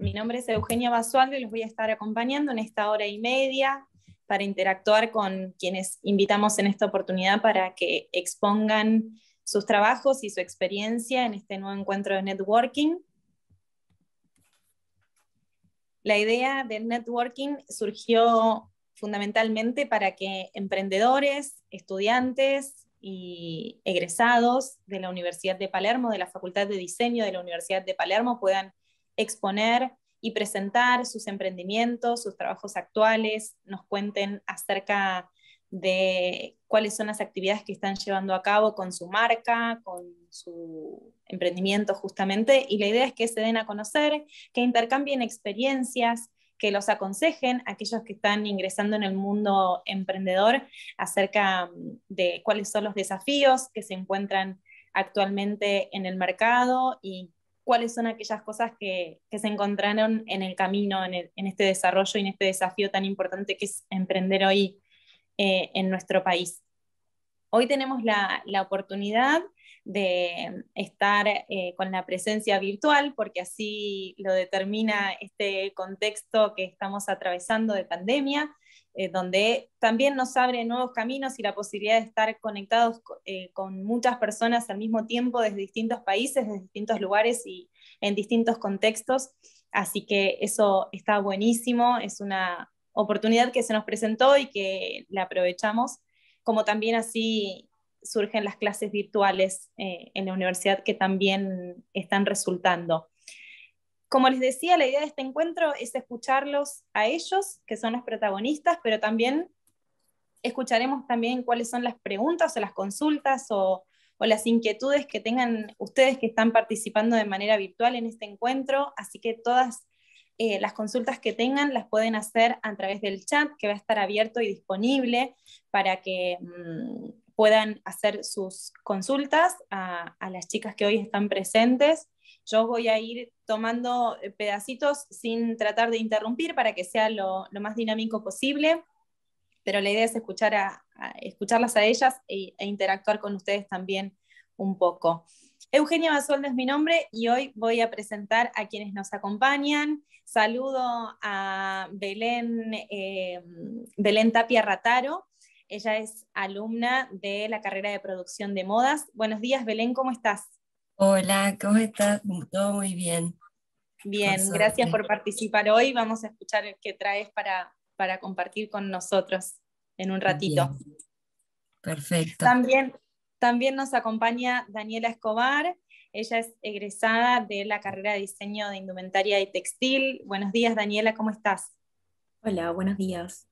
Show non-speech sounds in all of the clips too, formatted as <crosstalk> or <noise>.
Mi nombre es Eugenia Basualdo y los voy a estar acompañando en esta hora y media para interactuar con quienes invitamos en esta oportunidad para que expongan sus trabajos y su experiencia en este nuevo encuentro de networking. La idea del networking surgió fundamentalmente para que emprendedores, estudiantes y egresados de la Universidad de Palermo, de la Facultad de Diseño de la Universidad de Palermo, puedan exponer y presentar sus emprendimientos, sus trabajos actuales, nos cuenten acerca de cuáles son las actividades que están llevando a cabo con su marca, con su emprendimiento justamente, y la idea es que se den a conocer, que intercambien experiencias, que los aconsejen aquellos que están ingresando en el mundo emprendedor acerca de cuáles son los desafíos que se encuentran actualmente en el mercado y cuáles son aquellas cosas que, se encontraron en el camino, en, este desarrollo y en este desafío tan importante que es emprender hoy eh, en nuestro país. Hoy tenemos la, oportunidad de estar eh, con la presencia virtual, porque así lo determina este contexto que estamos atravesando de pandemia. Eh, donde también nos abre nuevos caminos y la posibilidad de estar conectados eh, con muchas personas al mismo tiempo desde distintos países, desde distintos lugares y en distintos contextos. Así que eso está buenísimo, es una oportunidad que se nos presentó y que la aprovechamos, como también así surgen las clases virtuales eh, en la universidad que también están resultando como les decía, la idea de este encuentro es escucharlos a ellos, que son los protagonistas, pero también escucharemos también cuáles son las preguntas o las consultas o, las inquietudes que tengan ustedes que están participando de manera virtual en este encuentro. Así que todas eh, las consultas que tengan las pueden hacer a través del chat que va a estar abierto y disponible para que mm, puedan hacer sus consultas a, las chicas que hoy están presentes yo voy a ir tomando eh, pedacitos sin tratar de interrumpir para que sea lo, más dinámico posible, pero la idea es escuchar a, escucharlas a ellas e, e, interactuar con ustedes también un poco. Eugenia Basoldo es mi nombre y hoy voy a presentar a quienes nos acompañan. Saludo a Belén, eh, Belén Tapia Rataro, ella es alumna de la carrera de producción de modas. Buenos días, Belén, ¿cómo estás? Hola, ¿cómo estás? Todo muy bien. Bien, gracias por participar hoy. Vamos a escuchar qué traes para, para compartir con nosotros en un ratito. Perfecto. También, también nos acompaña Daniela Escobar. Ella es egresada de la carrera de diseño de indumentaria y textil. Buenos días, Daniela, ¿cómo estás? Hola, buenos días.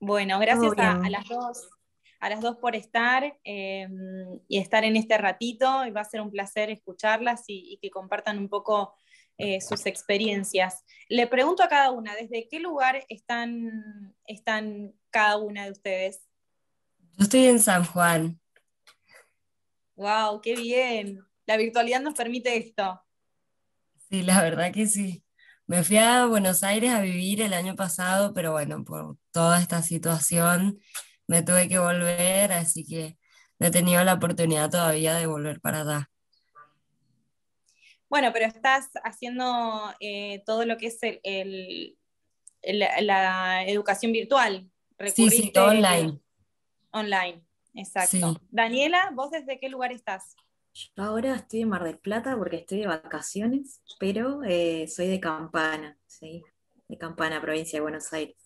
Bueno, gracias a, las dos a las dos por estar eh, y estar en este ratito. Y va a ser un placer escucharlas y, que compartan un poco eh, sus experiencias. Le pregunto a cada una, ¿desde qué lugar están, están cada una de ustedes? Yo estoy en San Juan. ¡Wow! ¡Qué bien! La virtualidad nos permite esto. Sí, la verdad que sí. Me fui a Buenos Aires a vivir el año pasado, pero bueno, por toda esta situación me tuve que volver, así que no he tenido la oportunidad todavía de volver para dar Bueno, pero estás haciendo eh, todo lo que es el, la educación virtual. Sí, sí, online. Online, exacto. Daniela, ¿vos desde qué lugar estás? Yo ahora estoy en Mar del Plata porque estoy de vacaciones, pero eh, soy de Campana, de Campana, provincia de Buenos Aires.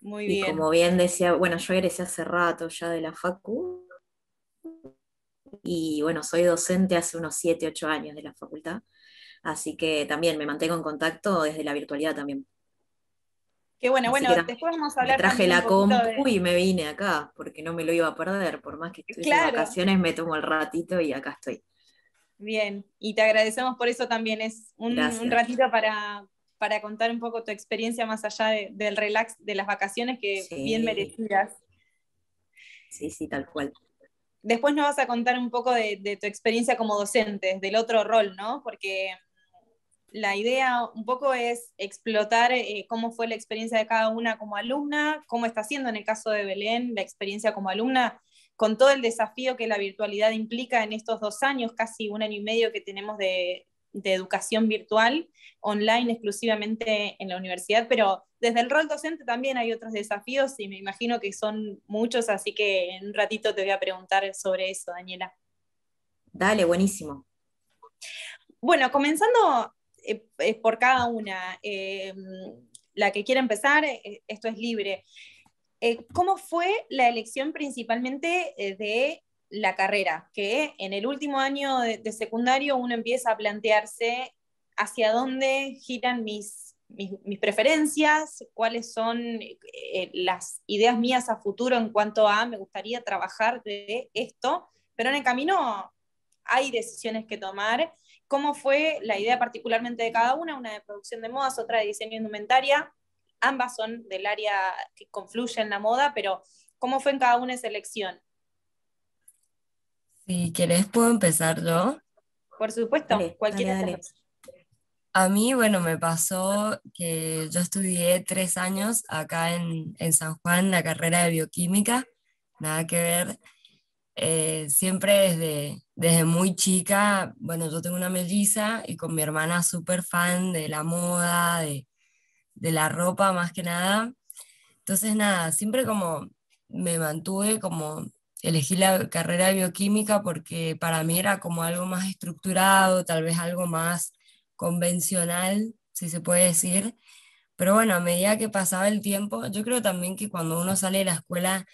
Muy bien. Y como bien decía, bueno, yo egresé hace rato ya de la Facu. Y bueno, soy docente hace unos 7, 8 años de la facultad. Así que también me mantengo en contacto desde la virtualidad también. Qué bueno, bueno, después vamos a hablar. Me traje la compu y me vine acá, porque no me lo iba a perder, por más que estuve en vacaciones, me tomo el ratito y acá estoy. Bien, y te agradecemos por eso también, es un ratito para, para contar un poco tu experiencia más allá del relax de las vacaciones que bien merecidas. Sí, sí, tal cual. Después nos vas a contar un poco de, tu experiencia como docente, del otro rol, ¿no? Porque la idea un poco es explotar eh, cómo fue la experiencia de cada una como alumna, cómo está siendo en el caso de Belén la experiencia como alumna, con todo el desafío que la virtualidad implica en estos dos años, casi un año y medio que tenemos de, de educación virtual, online exclusivamente en la universidad, pero desde el rol docente también hay otros desafíos y me imagino que son muchos, así que en un ratito te voy a preguntar sobre eso, Daniela. Dale, buenísimo. Bueno, comenzando eh, eh, por cada una, eh, la que quiera empezar, esto es libre. ¿Cómo fue la elección principalmente de la carrera, que en el último año de, secundario uno empieza a plantearse hacia dónde giran mis, mis, preferencias, cuáles son eh, las ideas mías a futuro en cuanto a me gustaría trabajar de esto, pero en el camino hay decisiones que tomar. ¿Cómo fue la idea particularmente de cada una? Una de producción de modas, otra de diseño indumentaria. Ambas son del área que confluye en la moda, pero ¿cómo fue en cada una esa elección? Si querés, puedo empezar yo. Por supuesto, cualquiera A mí, bueno, me pasó que yo estudié tres años acá en, San Juan la carrera de bioquímica, nada que ver. Eh, siempre desde, desde muy chica, bueno, yo tengo una melliza y con mi hermana súper fan de la moda, de, de la ropa más que nada. Entonces, nada, siempre como me mantuve como elegí la carrera bioquímica porque para mí era como algo más estructurado, tal vez algo más convencional, si se puede decir. Pero bueno, a medida que pasaba el tiempo, yo creo también que cuando uno sale de la escuela,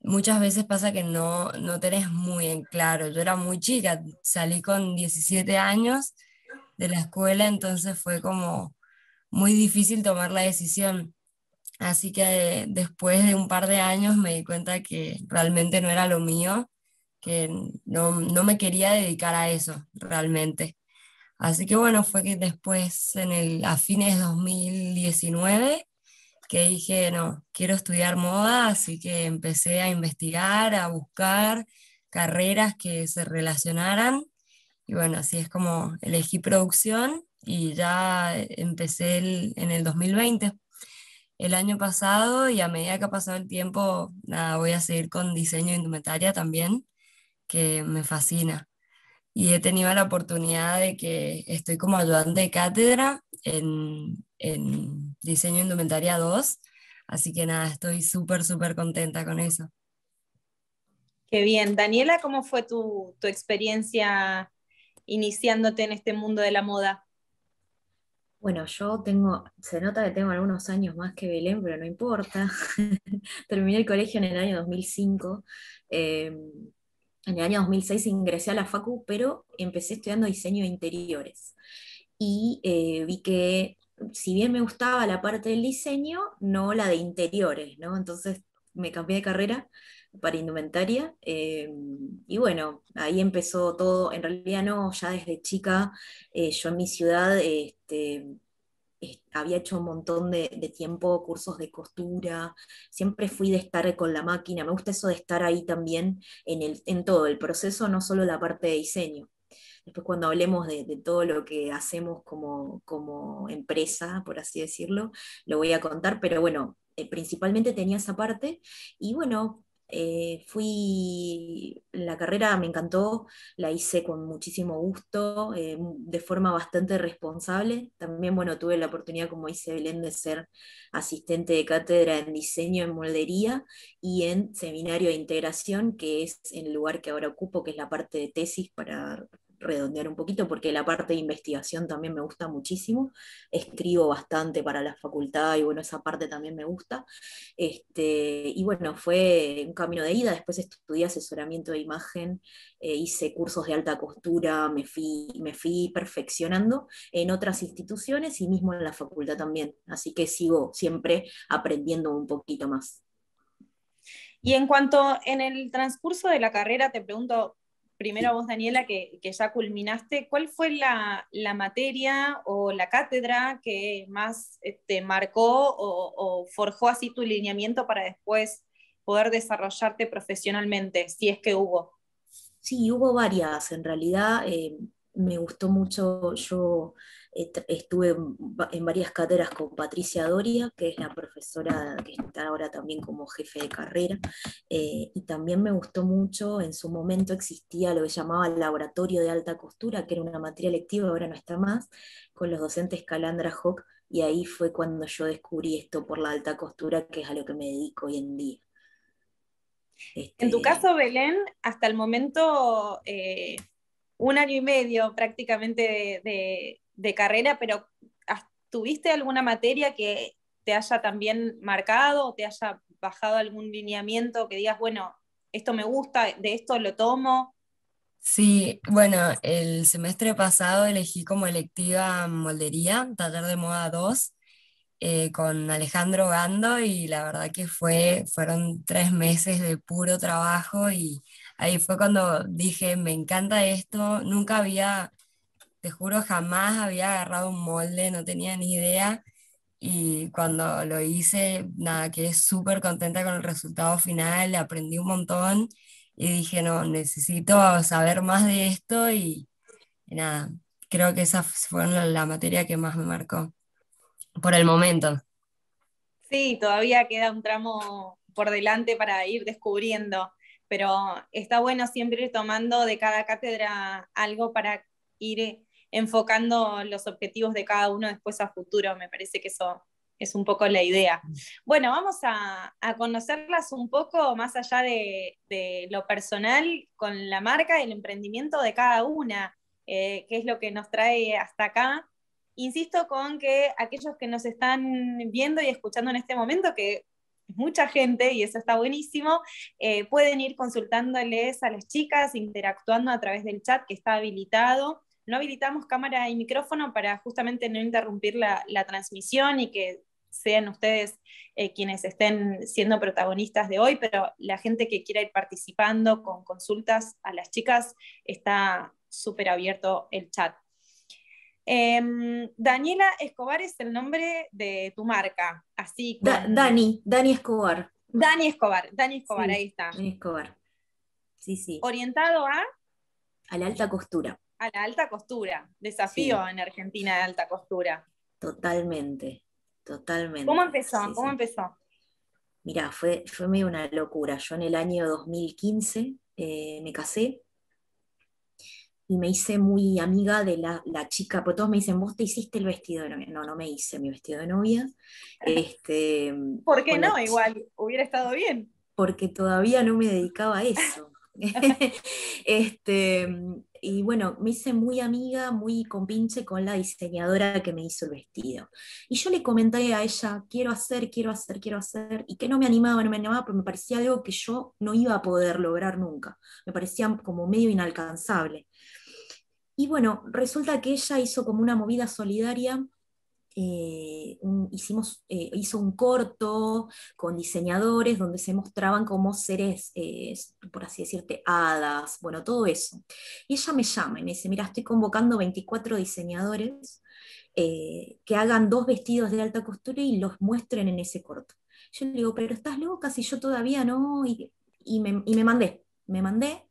muchas veces pasa que no, no tenés muy en claro. Yo era muy chica, salí con 17 años de la escuela, entonces fue como muy difícil tomar la decisión. Así que después de un par de años me di cuenta que realmente no era lo mío, que no, me quería dedicar a eso realmente. Así que bueno, fue que después, en el, a fines de 2019, que dije, no, quiero estudiar moda, así que empecé a investigar, a buscar carreras que se relacionaran. Y bueno, así es como elegí producción y ya empecé en el 2020 el año pasado y a medida que ha pasado el tiempo, nada, voy a seguir con diseño indumentaria también, que me fascina. Y he tenido la oportunidad de que estoy como ayudante de cátedra en, diseño indumentaria 2, así que nada, estoy súper, súper contenta con eso. Qué bien. Daniela, ¿cómo fue tu experiencia iniciándote en este mundo de la moda? Bueno, yo tengo, se nota que tengo algunos años más que Belén, pero no importa. <laughs> Terminé el colegio en el año 2005. Eh, en el año 2006 ingresé a la Facu, pero empecé estudiando diseño de interiores. Y eh, vi que, si bien me gustaba la parte del diseño, no la de interiores, ¿no? Entonces me cambié de carrera para indumentaria. Eh, y bueno, ahí empezó todo. En realidad no, ya desde chica, eh, yo en mi ciudad este, había hecho un montón de, tiempo, cursos de costura, siempre fui de estar con la máquina, me gusta eso de estar ahí también en, el, en todo el proceso, no solo la parte de diseño. Después cuando hablemos de, todo lo que hacemos como, empresa, por así decirlo, lo voy a contar, pero bueno, eh, principalmente tenía esa parte y bueno, eh, fui, la carrera me encantó, la hice con muchísimo gusto, eh, de forma bastante responsable. También, bueno, tuve la oportunidad, como dice Belén, de ser asistente de cátedra en diseño en moldería y en seminario de integración, que es el lugar que ahora ocupo, que es la parte de tesis para redondear un poquito, porque la parte de investigación también me gusta muchísimo, escribo bastante para la facultad y bueno, esa parte también me gusta. Este, y bueno, fue un camino de ida, después estudié asesoramiento de imagen, eh, hice cursos de alta costura, me fui, me fui perfeccionando en otras instituciones y mismo en la facultad también, así que sigo siempre aprendiendo un poquito más. Y en cuanto en el transcurso de la carrera, te pregunto, primero vos, Daniela, que, ya culminaste. ¿Cuál fue la, materia o la cátedra que más eh, te marcó o, forjó así tu lineamiento para después poder desarrollarte profesionalmente, si es que hubo? Sí, hubo varias. En realidad eh, me gustó mucho, yo estuve en varias cátedras con Patricia Doria, que es la profesora que está ahora también como jefe de carrera, eh, y también me gustó mucho, en su momento existía lo que llamaba el laboratorio de alta costura, que era una materia lectiva, ahora no está más, con los docentes Calandra Hawk, y ahí fue cuando yo descubrí esto por la alta costura, que es a lo que me dedico hoy en día. En tu este, caso, Belén, hasta el momento, eh, un año y medio prácticamente de de carrera, pero ¿tuviste alguna materia que te haya también marcado o te haya bajado algún lineamiento que digas, bueno, esto me gusta, de esto lo tomo? Sí, bueno, el semestre pasado elegí como electiva moldería, taller de moda 2, eh, con Alejandro Gando y la verdad que fue, fueron tres meses de puro trabajo y ahí fue cuando dije, me encanta esto, nunca había te juro, jamás había agarrado un molde, no tenía ni idea. Y cuando lo hice, nada, quedé súper contenta con el resultado final, aprendí un montón y dije, no, necesito saber más de esto y, nada, creo que esa fue la materia que más me marcó por el momento. Sí, todavía queda un tramo por delante para ir descubriendo, pero está bueno siempre ir tomando de cada cátedra algo para ir enfocando los objetivos de cada uno después a futuro. Me parece que eso es un poco la idea. Bueno, vamos a, conocerlas un poco más allá de, lo personal con la marca y el emprendimiento de cada una, eh, que es lo que nos trae hasta acá. Insisto con que aquellos que nos están viendo y escuchando en este momento, que es mucha gente, y eso está buenísimo, eh, pueden ir consultándoles a las chicas, interactuando a través del chat que está habilitado no habilitamos cámara y micrófono para justamente no interrumpir la, transmisión y que sean ustedes eh, quienes estén siendo protagonistas de hoy, pero la gente que quiera ir participando con consultas a las chicas está súper abierto el chat. Em, Daniela Escobar es el nombre de tu marca, así Dani, Dani Escobar. Dani Escobar, Dani Escobar, ahí está. Dani Escobar, sí, sí. ¿Orientado a? A la alta costura a la alta costura, desafío en Argentina de alta costura. Totalmente, totalmente. ¿Cómo empezó? ¿Cómo empezó? Mira, fue, fue medio una locura. Yo en el año 2015 eh, me casé y me hice muy amiga de la, chica, porque todos me dicen, vos te hiciste el vestido de novia. No, no me hice mi vestido de novia. <laughs> Este, ¿Por qué no? Igual hubiera estado bien. Porque todavía no me dedicaba a eso. <laughs> <laughs> este, y bueno, me hice muy amiga, muy compinche con la diseñadora que me hizo el vestido. Y yo le comenté a ella, quiero hacer, quiero hacer, quiero hacer, y que no me animaba, no me animaba, porque me parecía algo que yo no iba a poder lograr nunca. Me parecía como medio inalcanzable. Y bueno, resulta que ella hizo como una movida solidaria eh, hicimos, eh, hizo un corto con diseñadores donde se mostraban como seres, eh, por así decirte, hadas, bueno, todo eso. Y ella me llama y me dice, mira, estoy convocando 24 diseñadores que hagan dos vestidos de alta costura y los muestren en ese corto. Yo le digo, pero estás loca si yo todavía no, y me mandé, me mandé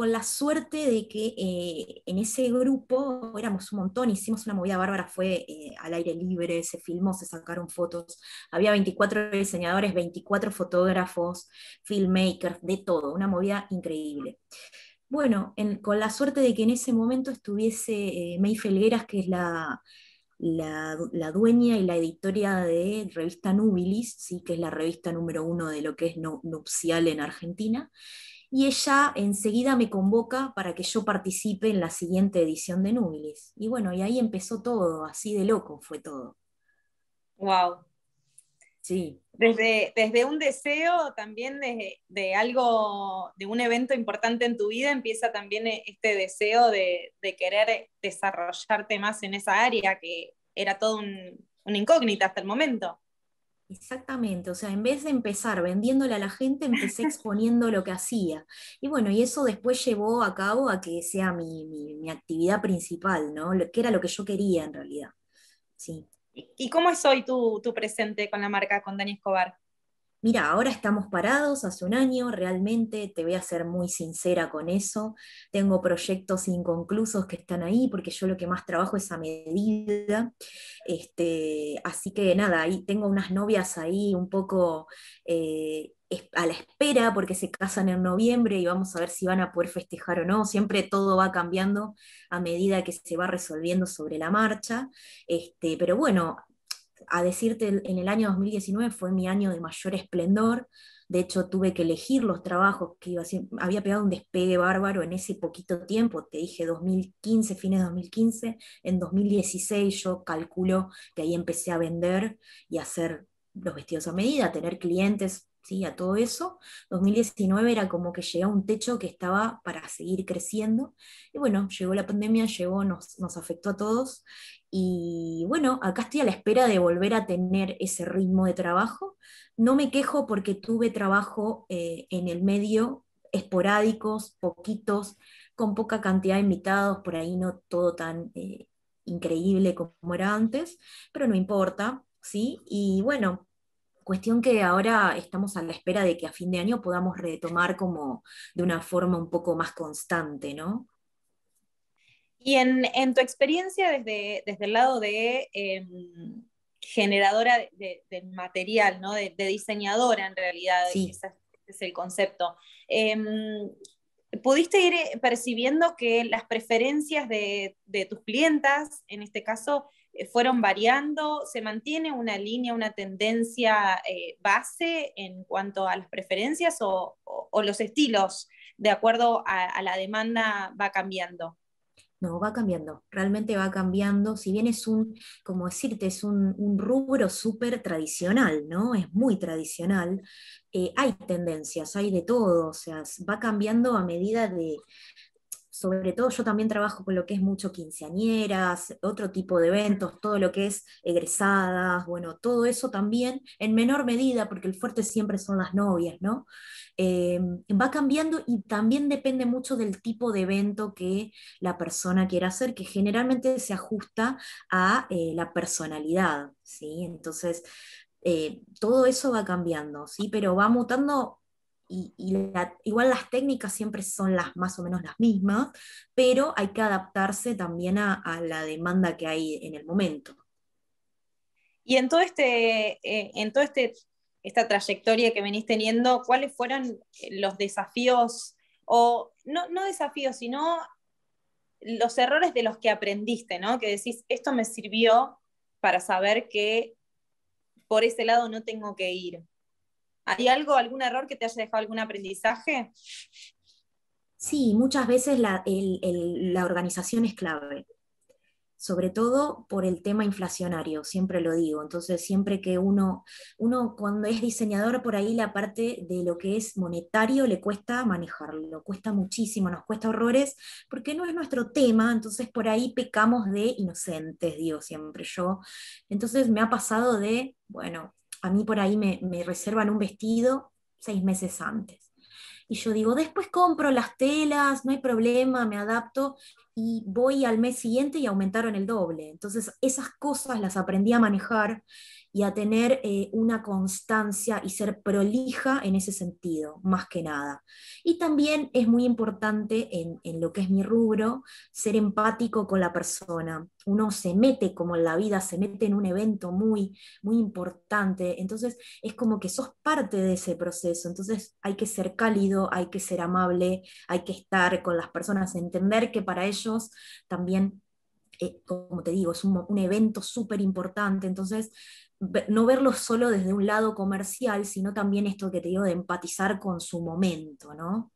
con la suerte de que eh, en ese grupo éramos un montón, hicimos una movida bárbara, fue eh, al aire libre, se filmó, se sacaron fotos, había 24 diseñadores, 24 fotógrafos, filmmakers, de todo, una movida increíble. Bueno, con la suerte de que en ese momento estuviese eh, May Felgueras, que es la, la, dueña y la editora de revista Nubilis, ¿sí? que es la revista número uno de lo que es nupcial en Argentina, y ella enseguida me convoca para que yo participe en la siguiente edición de Nubilis. Y bueno, y ahí empezó todo, así de loco fue todo. Wow. Sí. Desde, desde un deseo, también de algo, de un evento importante en tu vida, empieza también este deseo de, querer desarrollarte más en esa área que era todo un, una incógnita hasta el momento. Exactamente, o sea, en vez de empezar vendiéndole a la gente, empecé exponiendo lo que hacía. Y bueno, y eso después llevó a cabo a que sea mi, actividad principal, ¿no? que era lo que yo quería en realidad. Sí. ¿Y cómo es hoy tu, tu presente con la marca, con Dani Escobar? mira, ahora estamos parados hace un año, realmente te voy a ser muy sincera con eso, tengo proyectos inconclusos que están ahí porque yo lo que más trabajo es a medida, este, así que nada, ahí tengo unas novias ahí un poco... Eh, a la espera porque se casan en noviembre y vamos a ver si van a poder festejar o no. Siempre todo va cambiando a medida que se va resolviendo sobre la marcha. Este, pero bueno, a decirte, en el año 2019 fue mi año de mayor esplendor. De hecho, tuve que elegir los trabajos que iba Había pegado un despegue bárbaro en ese poquito tiempo. Te dije 2015, fines de 2015. En 2016 yo calculo que ahí empecé a vender y a hacer los vestidos a medida, a tener clientes ¿sí? a todo eso. 2019 era como que llega un techo que estaba para seguir creciendo. Y bueno, llegó la pandemia, llegó, nos, nos afectó a todos. Y bueno, acá estoy a la espera de volver a tener ese ritmo de trabajo. No me quejo porque tuve trabajo eh, en el medio esporádicos, poquitos, con poca cantidad de invitados, por ahí no todo tan eh, increíble como era antes, pero no importa, ¿sí? Y bueno, Cuestión que ahora estamos a la espera de que a fin de año podamos retomar como de una forma un poco más constante, ¿no? Y en, tu experiencia desde, desde, el lado de em, generadora de material, ¿no? De, diseñadora en realidad, ese es el concepto. Em, ¿Pudiste ir eh, percibiendo que las preferencias de, de tus clientas, en este caso, eh, fueron variando, se mantiene una línea, una tendencia eh, base en cuanto a las preferencias o, los estilos de acuerdo a, la demanda va cambiando. No, va cambiando, realmente va cambiando, si bien es un, como decirte, es un, rubro súper tradicional, ¿no? Es muy tradicional, eh, hay tendencias, hay de todo, o sea, va cambiando a medida de, sobre todo yo también trabajo con lo que es mucho quinceañeras, otro tipo de eventos, todo lo que es egresadas, bueno, todo eso también en menor medida, porque el fuerte siempre son las novias, ¿no? Eh, va cambiando y también depende mucho del tipo de evento que la persona quiera hacer, que generalmente se ajusta a eh, la personalidad, ¿sí? Entonces, eh, todo eso va cambiando, ¿sí? Pero va mutando y, igual las técnicas siempre son las más o menos las mismas, pero hay que adaptarse también a, la demanda que hay en el momento. Y en todo este, eh, en todo este esta trayectoria que venís teniendo, ¿cuáles fueron los desafíos o no, desafíos, sino los errores de los que aprendiste, ¿no? Que decís, esto me sirvió para saber que por ese lado no tengo que ir. ¿Hay algo, algún error que te haya dejado algún aprendizaje? Sí, muchas veces la, organización es clave sobre todo por el tema inflacionario, siempre lo digo. Entonces, siempre que uno, uno cuando es diseñador, por ahí la parte de lo que es monetario le cuesta manejarlo, cuesta muchísimo, nos cuesta horrores, porque no es nuestro tema, entonces por ahí pecamos de inocentes, digo siempre yo. Entonces me ha pasado de, bueno, a mí por ahí me, reservan un vestido seis meses antes. Y yo digo, después compro las telas, no hay problema, me adapto y voy al mes siguiente y aumentaron el doble. Entonces, esas cosas las aprendí a manejar y a tener eh, una constancia y ser prolija en ese sentido, más que nada. Y también es muy importante en, lo que es mi rubro, ser empático con la persona. Uno se mete como en la vida, se mete en un evento muy, muy importante, entonces es como que sos parte de ese proceso, entonces hay que ser cálido, hay que ser amable, hay que estar con las personas, entender que para ellos también eh, como te digo, es un, un evento súper importante, entonces no verlo solo desde un lado comercial, sino también esto que te digo de empatizar con su momento, ¿no?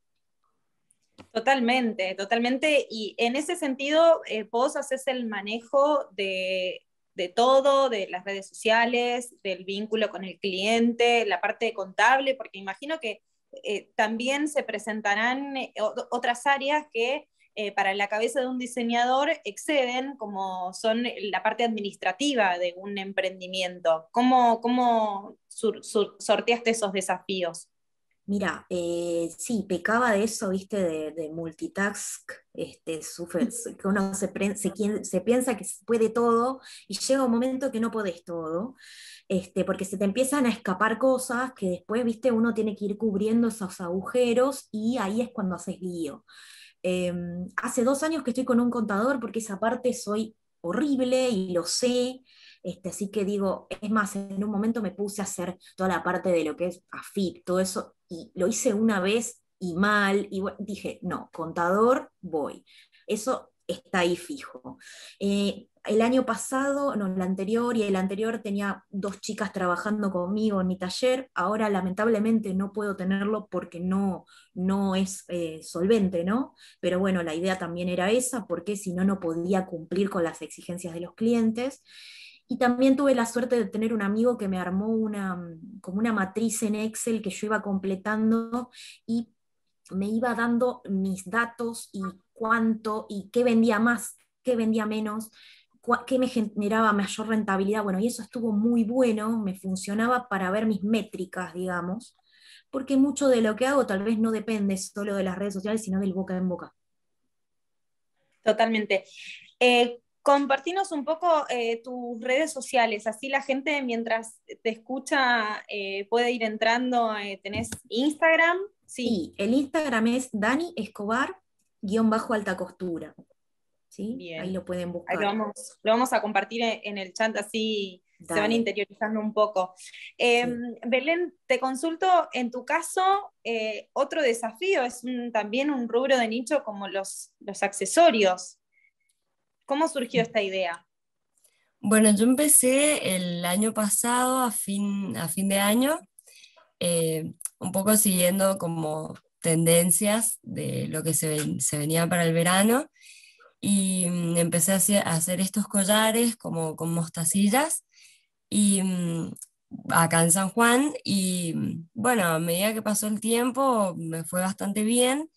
Totalmente, totalmente. Y en ese sentido, eh, vos haces el manejo de, todo, de las redes sociales, del vínculo con el cliente, la parte contable, porque imagino que eh, también se presentarán eh, otras áreas que eh, para la cabeza de un diseñador exceden como son la parte administrativa de un emprendimiento. ¿Cómo, cómo sorteaste esos desafíos? Mira, eh, sí, pecaba de eso, viste, de, multitask, este, sufre, <laughs> que uno se, piensa que puede todo y llega un momento que no podés todo, este, porque se te empiezan a escapar cosas que después, viste, uno tiene que ir cubriendo esos agujeros y ahí es cuando haces lío. Em, hace dos años que estoy con un contador porque esa parte soy horrible y lo sé. Este, así que digo, es más, en un momento me puse a hacer toda la parte de lo que es AFIP, todo eso, y lo hice una vez y mal, y dije, no, contador, voy. Eso está ahí fijo. Eh, el año pasado, no, el anterior y el anterior tenía dos chicas trabajando conmigo en mi taller, ahora lamentablemente no puedo tenerlo porque no, no es eh, solvente, ¿no? Pero bueno, la idea también era esa, porque si no, no podía cumplir con las exigencias de los clientes. Y también tuve la suerte de tener un amigo que me armó una, como una matriz en Excel que yo iba completando y me iba dando mis datos y cuánto y qué vendía más, qué vendía menos qué me generaba mayor rentabilidad. Bueno, y eso estuvo muy bueno, me funcionaba para ver mis métricas, digamos, porque mucho de lo que hago tal vez no depende solo de las redes sociales, sino del boca en boca. Totalmente. Eh, compartinos un poco eh, tus redes sociales, así la gente mientras te escucha eh, puede ir entrando. Eh, ¿Tenés Instagram? Sí. el Instagram es Dani Escobar guión bajo alta costura. Ahí lo pueden buscar. lo, vamos, lo, vamos, a compartir e-, en el chat, así se van interiorizando un poco. Em, Belén, te consulto, en tu caso, eh, otro desafío es también un rubro de nicho como los, los accesorios. ¿Cómo surgió esta idea? Bueno, yo empecé el año pasado, a fin, a fin de año, eh, un poco siguiendo como tendencias de lo que se, se venía para el verano y mm, empecé a hacer estos collares como con mostacillas y mm, acá en San Juan y mm, bueno, a medida que pasó el tiempo me fue bastante bien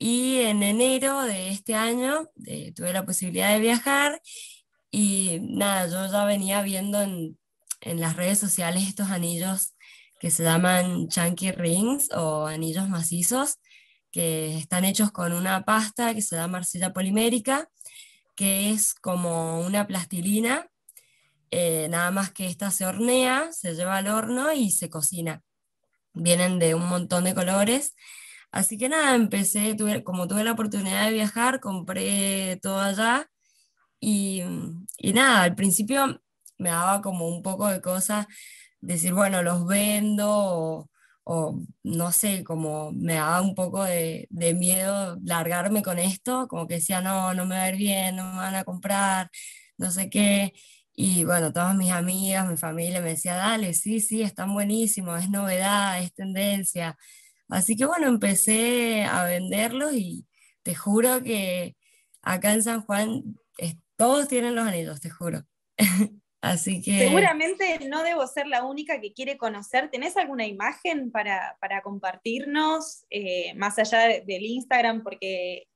y en enero de este año eh, tuve la posibilidad de viajar y nada, yo ya venía viendo en, en las redes sociales estos anillos que se llaman chunky rings o anillos macizos que están hechos con una pasta que se da marcilla polimérica, que es como una plastilina, eh, nada más que esta se hornea, se lleva al horno y se cocina. Vienen de un montón de colores. Así que nada, empecé, tuve, como tuve la oportunidad de viajar, compré todo allá y, nada, al principio me daba como un poco de cosas, decir, bueno, los vendo o no sé, como me daba un poco de, de, miedo largarme con esto, como que decía, no, no me va a ir bien, no me van a comprar, no sé qué. Y bueno, todas mis amigas, mi familia me decía, dale, sí, sí, están buenísimos, es novedad, es tendencia. Así que bueno, empecé a venderlos y te juro que acá en San Juan todos tienen los anillos, te juro. <laughs> Así que... Seguramente no debo ser la única que quiere conocer. ¿Tenés alguna imagen para, compartirnos, eh, más allá del Instagram? Porque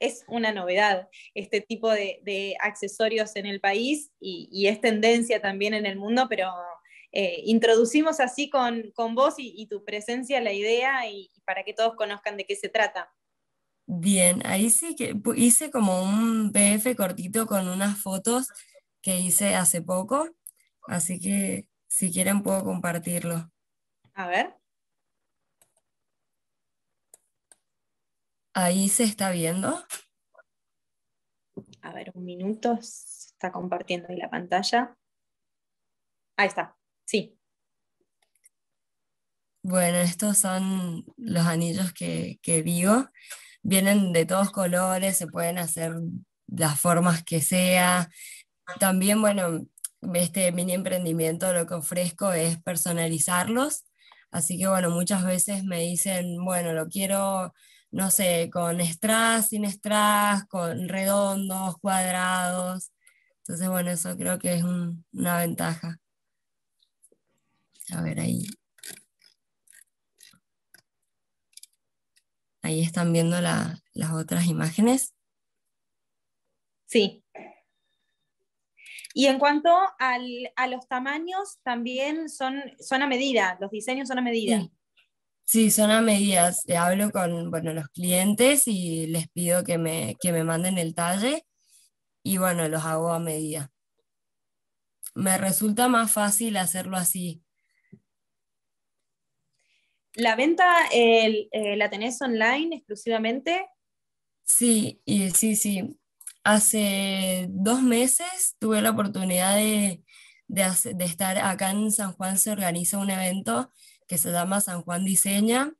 es una novedad este tipo de, accesorios en el país y, es tendencia también en el mundo, pero eh, introducimos así con, vos y, tu presencia la idea y, y para que todos conozcan de qué se trata. Bien, ahí sí que hice como un PF cortito con unas fotos que hice hace poco, así que si quieren puedo compartirlo. A ver. Ahí se está viendo. A ver, un minuto, se está compartiendo la pantalla. Ahí está, sí. Bueno, estos son los anillos que, que Vienen de todos colores, se pueden hacer las formas que sea, también, bueno, este mini emprendimiento lo que ofrezco es personalizarlos. Así que, bueno, muchas veces me dicen, bueno, lo quiero, no sé, con strass, sin strass, con redondos, cuadrados. Entonces, bueno, eso creo que es una ventaja. A ver ahí. Ahí están viendo las otras imágenes. Sí. Y en cuanto a los tamaños, también son, son a medida, los diseños son a medida. Sí. son a medidas. Eh, hablo con bueno, los clientes y les pido que me, me manden el talle y bueno, los hago a medida. Me resulta más fácil hacerlo así. ¿La venta eh, la tenés online exclusivamente? Sí, y, sí, sí. Hace dos meses tuve la oportunidad de, estar acá en San Juan, se organiza un evento que se llama San Juan Diseña,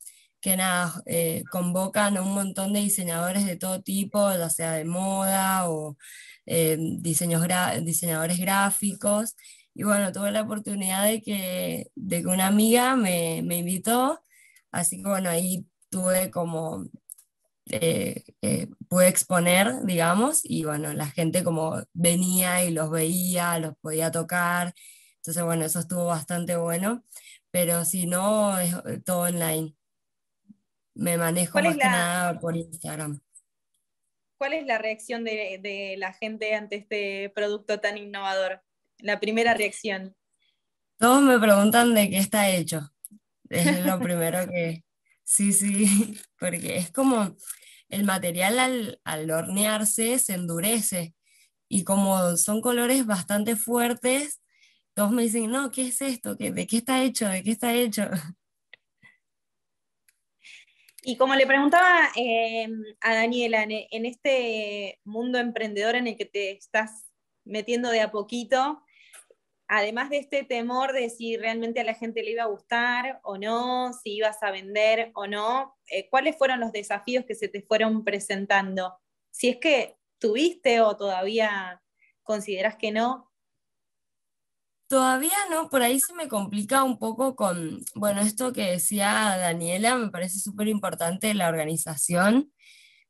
que eh, convocan a un montón de diseñadores de todo tipo, ya sea de moda o eh, diseñadores gráficos. Y bueno, tuve la oportunidad de que, de una amiga me, me invitó, así que bueno, ahí tuve como eh, eh, pude exponer, digamos, y bueno, la gente como venía y los veía, los podía tocar, entonces bueno, eso estuvo bastante bueno, pero si no, es eh, todo online. Me manejo más que nada por Instagram. ¿Cuál es la reacción de, de la gente ante este producto tan innovador? La primera reacción. Todos me preguntan de qué está hecho. Es lo <laughs> primero que... Sí, sí, <laughs> porque es como, el material al, hornearse se endurece y como son colores bastante fuertes, todos me dicen, no, ¿qué es esto? ¿De qué está hecho? ¿De qué está hecho? Y como le preguntaba eh, a Daniela, en, este mundo emprendedor en el que te estás metiendo de a poquito, además de este temor de si realmente a la gente le iba a gustar o no, si ibas a vender o no, eh, ¿cuáles fueron los desafíos que se te fueron presentando? Si es que tuviste o todavía consideras que no. Todavía no, por ahí se me complica un poco con, bueno, esto que decía Daniela, me parece súper importante la organización.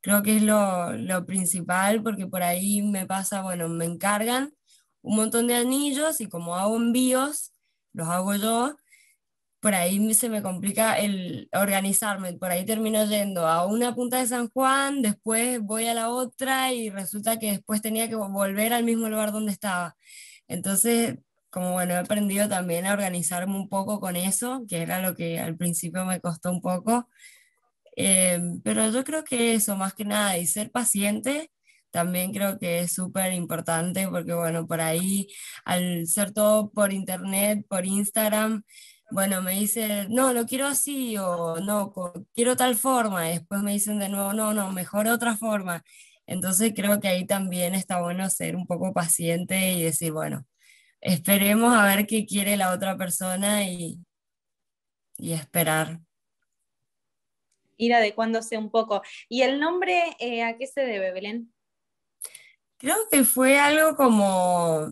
Creo que es lo, lo principal porque por ahí me pasa, bueno, me encargan un montón de anillos y como hago envíos, los hago yo, por ahí se me complica el organizarme, por ahí termino yendo a una punta de San Juan, después voy a la otra y resulta que después tenía que volver al mismo lugar donde estaba. Entonces, como bueno, he aprendido también a organizarme un poco con eso, que era lo que al principio me costó un poco. Eh, pero yo creo que eso, más que nada, y ser paciente también creo que es súper importante porque, bueno, por ahí, al ser todo por internet, por Instagram, bueno, me dice, no, lo quiero así o no, quiero tal forma. después me dicen de nuevo, no, no, mejor otra forma. Entonces creo que ahí también está bueno ser un poco paciente y decir, bueno, esperemos a ver qué quiere la otra persona y, esperar. Ir adecuándose un poco. ¿Y el nombre eh, a qué se debe, Belén? Creo que fue algo como,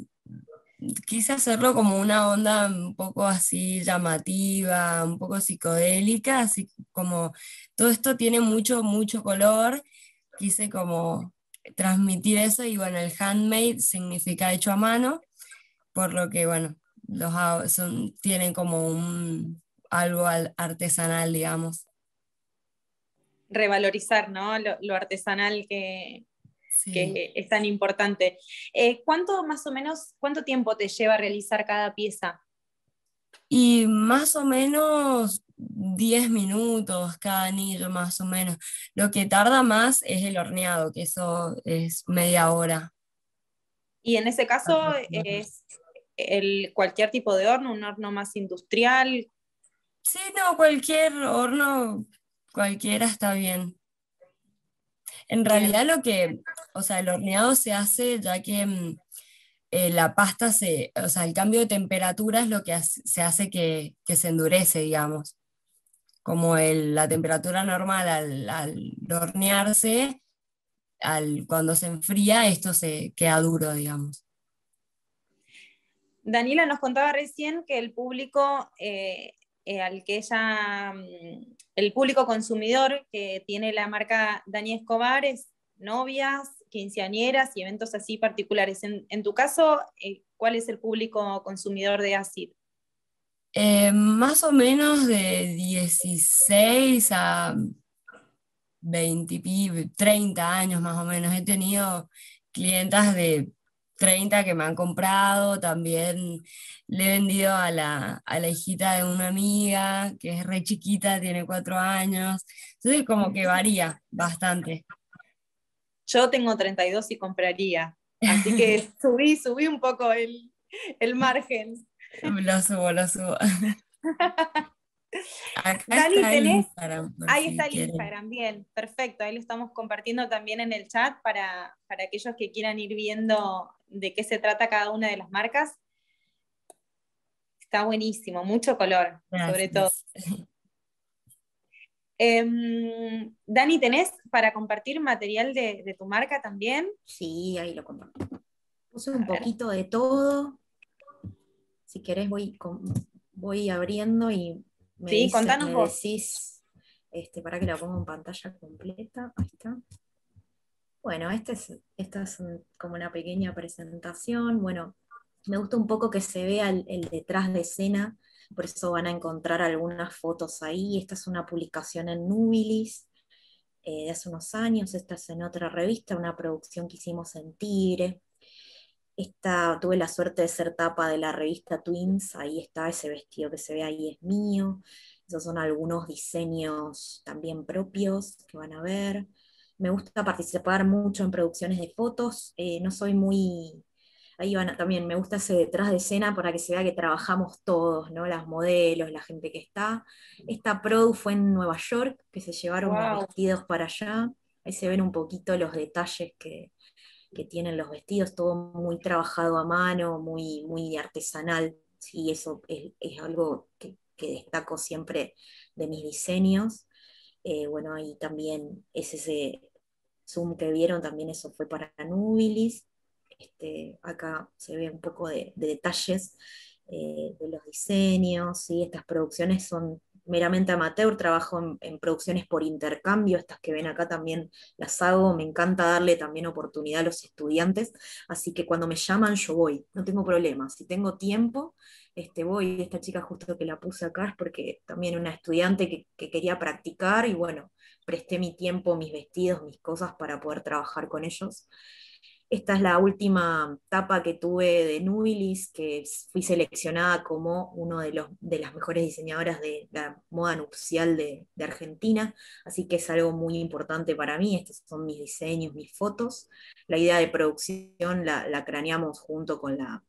quise hacerlo como una onda un poco así llamativa, un poco psicodélica, así como todo esto tiene mucho, mucho color, quise como transmitir eso y bueno, el handmade significa hecho a mano, por lo que bueno, los tienen como un, algo artesanal, digamos. Revalorizar, ¿no? lo artesanal que, que es tan importante. Eh, ¿Cuánto más o menos, cuánto tiempo te lleva realizar cada pieza? Y más o menos 10 minutos cada anillo, más o menos. Lo que tarda más es el horneado, que eso es media hora. Y en ese caso es el, cualquier tipo de horno, un horno más industrial. Sí, no, cualquier horno, cualquiera está bien. En realidad lo que, o sea, el horneado se hace ya que mm, eh, la pasta se, o sea, el cambio de temperatura es lo que se hace que, se endurece, digamos. Como el, la temperatura normal al, hornearse, al, cuando se enfría, esto se queda duro, digamos. Daniela nos contaba recién que el público eh, eh, al que ella, mm, el público consumidor que tiene la marca Dani Escobar es novias, quinceañeras y eventos así particulares. En, tu caso, eh, ¿cuál es el público consumidor de ACID? Eh, más o menos de 16 a 20, 30 años más o menos. He tenido clientas de 30 que me han comprado, también le he vendido a la, a la hijita de una amiga que es re chiquita, tiene cuatro años, entonces como que varía bastante. Yo tengo 32 y compraría, así que <laughs> subí, subí un poco el, el margen. Lo subo, lo subo. está <laughs> ahí está el Instagram, bien, perfecto. Ahí lo estamos compartiendo también en el chat para, para aquellos que quieran ir viendo de qué se trata cada una de las marcas. Está buenísimo, mucho color, sobre todo. Em, Dani, ¿tenés para compartir material de, tu marca también? Sí, ahí lo comparto. Puse un poquito de todo. Si querés voy, voy abriendo y me, sí, contanos me decís, este, para que la ponga en pantalla completa. Ahí está. Bueno, esta es como una pequeña presentación. Bueno, me gusta un poco que se vea el, detrás de escena, por eso van a encontrar algunas fotos ahí. Esta es una publicación en Nubilis eh, de hace unos años, esta es en otra revista, una producción que hicimos en Tigre. Esta, tuve la suerte de ser tapa de la revista Twins, ahí está ese vestido que se ve ahí es mío. Esos son algunos diseños también propios que van a ver me gusta participar mucho en producciones de fotos, eh, no soy muy... Ahí van, también me gusta ese detrás de escena para que se vea que trabajamos todos, ¿no? Las modelos, la gente que está. Esta produ fue en Nueva York, que se llevaron los vestidos para allá. Ahí se ven un poquito los detalles que, tienen los vestidos, todo muy trabajado a mano, muy, muy artesanal, y eso es, algo que, destaco siempre de mis diseños. Eh, bueno, ahí también es ese zoom que vieron, también eso fue para Nubilis. Este, acá se ve un poco de, detalles eh, de los diseños, estas producciones son meramente amateur, trabajo en, en, producciones por intercambio, estas que ven acá también las hago, me encanta darle también oportunidad a los estudiantes, así que cuando me llaman yo voy, no tengo problema, si tengo tiempo, este, voy, esta chica justo que la puse acá es porque también una estudiante que, quería practicar y bueno, presté mi tiempo, mis vestidos, mis cosas para poder trabajar con ellos. Esta es la última tapa que tuve de Nubilis, que fui seleccionada como una de, de las mejores diseñadoras de la moda nupcial de, Argentina, así que es algo muy importante para mí, estos son mis diseños, mis fotos. La idea de producción la, la craneamos junto con la